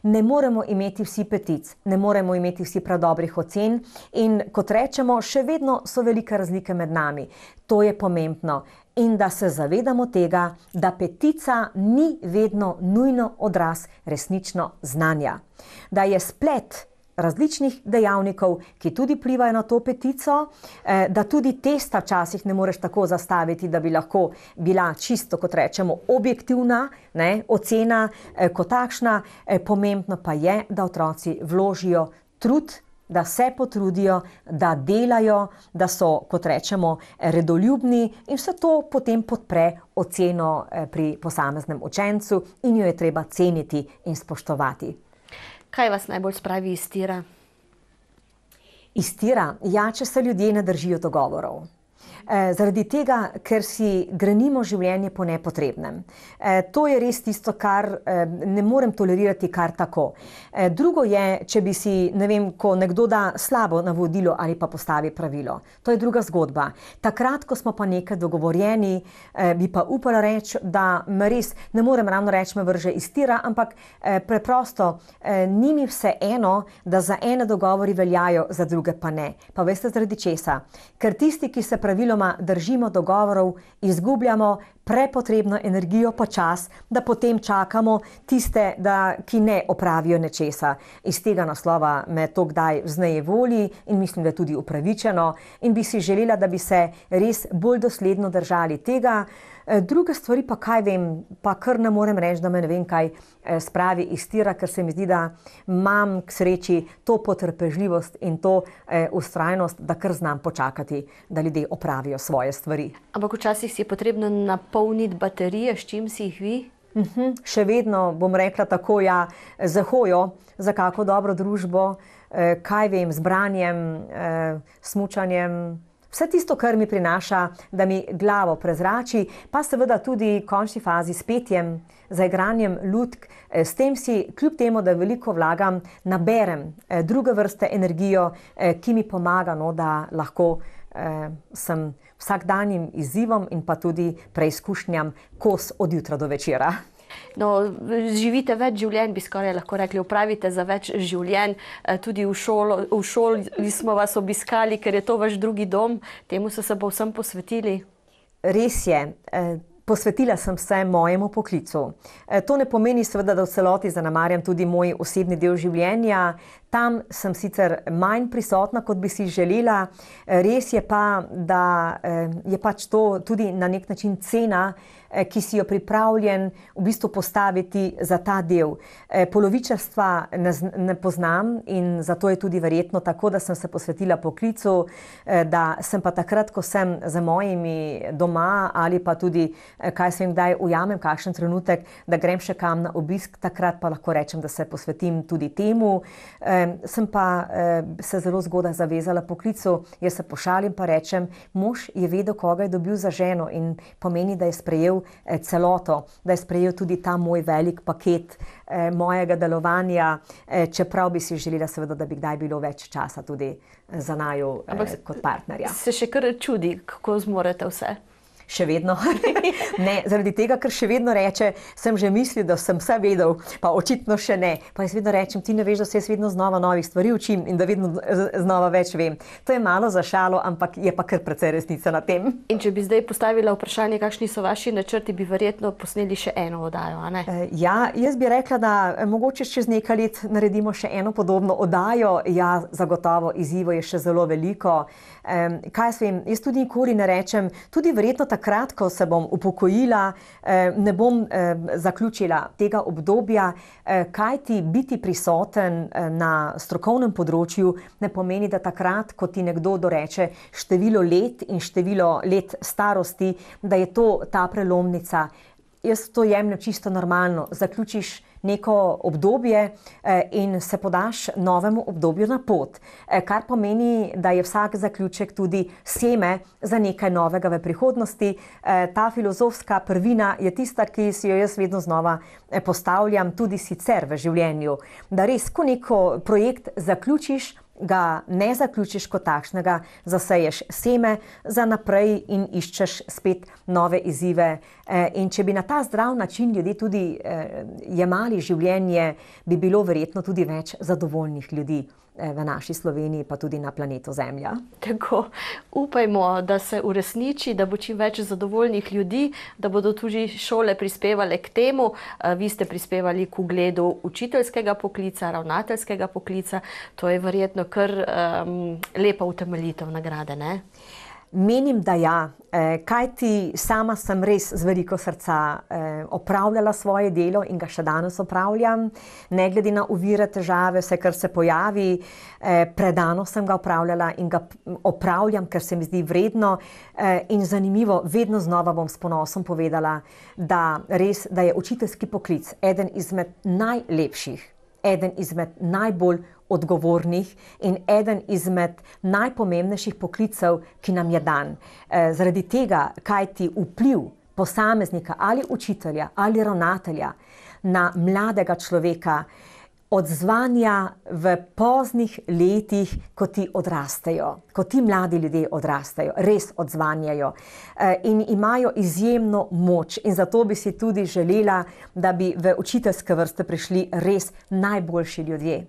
Ne moremo imeti vsi petic, ne moremo imeti vsi prav dobrih ocen, in kot rečemo, še vedno so velike razlike med nami. To je pomembno in da se zavedamo tega, da petica ni vedno nujno odraz resnično znanja. Da je splet različnih dejavnikov, ki tudi plivajo na to petico, eh, da tudi testa včasih ne moreš tako zastaviti, da bi lahko bila čisto, kot rečemo, objektivna ne, ocena eh, kot takšna. Eh, pomembno pa je, da otroci vložijo trud da se potrudijo, da delajo, da so, kot rečemo, redoljubni in vse to potem podpre oceno eh, pri posameznem učencu in jo je treba ceniti in spoštovati. Kaj vas najbolj spravi iz tira? Iz tira, ja, če se ljudje ne držijo dogovorov. Eh, zaradi tega, ker si grenimo življenje po nepotrebnem. Eh, to je res tisto, kar eh, ne morem tolerirati kar tako. Drugo je, če bi si, ne vem, ko nekdo da slabo navodilo ali pa postavi pravilo. To je druga zgodba. Takrat, ko smo pa nekaj dogovorjeni, bi pa upala reči, da me res ne morem ravno reči, me vrže iz tira, ampak preprosto ni mi vse eno, da za ene dogovori veljajo, za druge pa ne. Pa veste, zaradi česa? Ker tisti, ki se pravilo večinoma držimo dogovorov, izgubljamo prepotrebno energijo, počas, da potem čakamo tiste, da, ki ne opravijo nečesa. Iz tega naslova me to kdaj vzneje voli in mislim, da je tudi upravičeno, in bi si želela, da bi se res bolj dosledno držali tega. Eh, Druga stvar, pa kaj vem, pa kar ne morem reči, da me ne vem, kaj eh, spravi iz tira, ker se mi zdi, da imam k sreči to potrpežljivost in to ustrajnost, eh, da kar znam počakati, da ljudje opravijo svoje stvari. Ampak včasih si je potrebno napolniti baterije, s čim si jih vi. Uhum, še vedno bom rekla tako, da ja, za hojo, za kako dobro družbo, eh, kaj vem, z branjem, eh, smučanjem, Vse tisto, kar mi prinaša, da mi glavo prezrači, pa seveda tudi v končni fazi s petjem, z igranjem lutk, eh, s tem si, kljub temu, da veliko vlagam, naberem eh, druge vrste energijo, eh, ki mi pomaga, no, da lahko sem vsakdanjim izzivom in pa tudi preizkušnjam kos od jutra do večera. No, živite več življenj, bi skoraj lahko rekli, upravite za več življenj. Eh, tudi v, šolo, v šoli smo vas obiskali, ker je to vaš drugi dom, temu ste se pa vsem posvetili. Res je. Eh, posvetila sem se mojemu poklicu. Eh, to ne pomeni, seveda, da v celoti zanemarjam tudi moj osebni del življenja. Tam sem sicer manj prisotna, kot bi si želela, res je pa, da je pač to tudi na nek način cena, Eh, ki si jo pripravljen v bistvu postaviti za ta del. Eh, polovičarstva ne, ne poznam in zato je tudi verjetno tako, da sem se posvetila poklicu, eh, da sem pa takrat, ko sem za mojimi doma ali pa tudi, kaj se jim daj, ujamem kakšen trenutek, da grem še kam na obisk, takrat pa lahko rečem, da se posvetim tudi temu. Sem pa se zelo zgodaj zavezala poklicu, jaz se pošalim pa rečem, mož je vedel, koga je dobil za ženo in pomeni, da je sprejel Eh, celoto, da je sprejel tudi ta moj velik paket eh, mojega delovanja, eh, čeprav bi si želela, seveda, da bi kdaj bilo več časa tudi eh, za naju eh, kot partnerja. Se še kar čudi, kako zmorete vse še vedno. <laughs> ne, zaradi tega, ker še vedno reče, sem že mislil, da sem vse vedel, pa očitno še ne. Pa jaz vedno rečem, ti ne veš, da se jaz vedno znova novih stvari učim in da vedno znova več vem. To je malo za šalo, ampak je pa kar precej resnica na tem. In če bi zdaj postavila vprašanje, kakšni so vaši načrti, bi verjetno posneli še eno oddajo. E, ja, jaz bi rekla, da eh, mogoče čez nekaj let naredimo še eno podobno oddajo. Ja, zagotovo izzivo je še zelo veliko. E, kaj sem, jaz tudi nikoli ne rečem, tudi verjetno ta takrat, ko se bom upokojila, eh, ne bom eh, zaključila tega obdobja, eh, kaj ti biti prisoten na strokovnem področju ne pomeni, da takrat, ko ti nekdo doreče število let in število let starosti, da je to ta prelomnica. Jaz to jemljem čisto normalno. Zaključiš neko obdobje eh, in se podaš novemu obdobju na pot, eh, kar pomeni, da je vsak zaključek tudi seme za nekaj novega v prihodnosti. Eh, ta filozofska prvina je tista, ki si jo jaz vedno znova postavljam, tudi sicer v življenju, da res, ko neko projekt zaključiš, ga ne zaključiš kot takšnega, zaseješ seme za naprej in iščeš spet nove izzive. E, in če bi na ta zdrav način ljudi tudi e, jemali življenje, bi bilo verjetno tudi več zadovoljnih ljudi. Eh, v naši Sloveniji, pa tudi na planetu Zemlja. Tako, upajmo, da se uresniči, da bo čim več zadovoljnih ljudi, da bodo tudi šole prispevale k temu. Eh, vi ste prispevali k ugledu učiteljskega poklica, ravnateljskega poklica. To je verjetno kar um, lepa utemeljitev nagrade. Ne? Menim, da ja, e, kaj ti sama sem res z veliko srca e, opravljala svoje delo in ga še danes opravljam, ne glede na uvire, težave, vse, kar se pojavi, e, predano sem ga opravljala in ga opravljam, ker se mi zdi vredno in zanimivo. Vedno znova bom s ponosom povedala, da, res, da je učiteljski poklic eden izmed najlepših, eden izmed najbolj odgovornih in eden izmed najpomembnejših poklicev, ki nam je dan. Eh, zaradi tega, kaj ti vpliv posameznika ali učitelja ali ravnatelja na mladega človeka. Odzvanja v poznih letih, ko ti odrastejo, ko ti mladi ljudje odrastejo, res odzvanjajo eh, in imajo izjemno moč. In zato bi si tudi želela, da bi v učiteljske vrste prišli res najboljši ljudje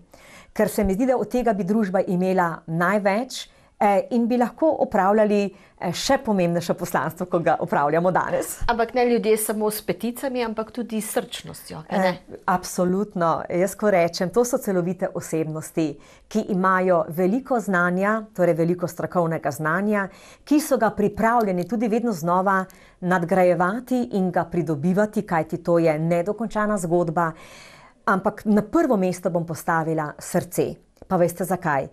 ker se mi zdi, da od tega bi družba imela največ eh, in bi lahko upravljali eh, še pomembnejše poslanstvo, kot ga upravljamo danes. Ampak ne ljudje samo s peticami, ampak tudi s srčnostjo. E, absolutno, jaz ko rečem, to so celovite osebnosti, ki imajo veliko znanja, torej veliko strokovnega znanja, ki so ga pripravljeni tudi vedno znova nadgrajevati in ga pridobivati, kajti to je nedokončana zgodba ampak na prvo mesto bom postavila srce. Pa veste zakaj?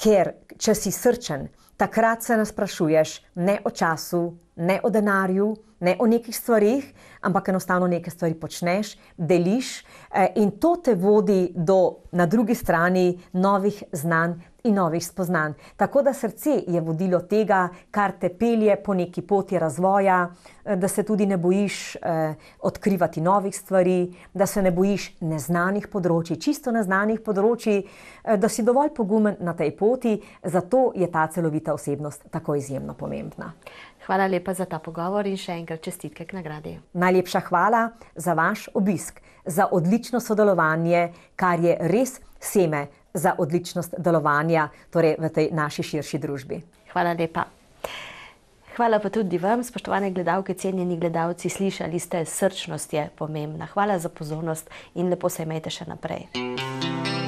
Ker, če si srčen, takrat se nasprašuješ ne o času, ne o denarju, ne o nekih stvarih, ampak enostavno neke stvari počneš, deliš eh, in to te vodi do na drugi strani novih znanj, in novih spoznanj. Tako da srce je vodilo tega, kar te pelje po neki poti razvoja, eh, da se tudi ne bojiš eh, odkrivati novih stvari, da se ne bojiš neznanih področji, čisto neznanih področji, eh, da si dovolj pogumen na tej poti. Zato je ta celovita osebnost tako izjemno pomembna. Hvala lepa za ta pogovor in še enkrat čestitke k nagradi. Najlepša hvala za vaš obisk, za odlično sodelovanje, kar je res seme za odličnost delovanja torej v tej naši širši družbi. Hvala lepa. Hvala pa tudi vam, spoštovane gledalke, cenjeni gledalci, slišali ste, srčnost je pomembna. Hvala za pozornost in lepo se imejte še naprej. Hvala.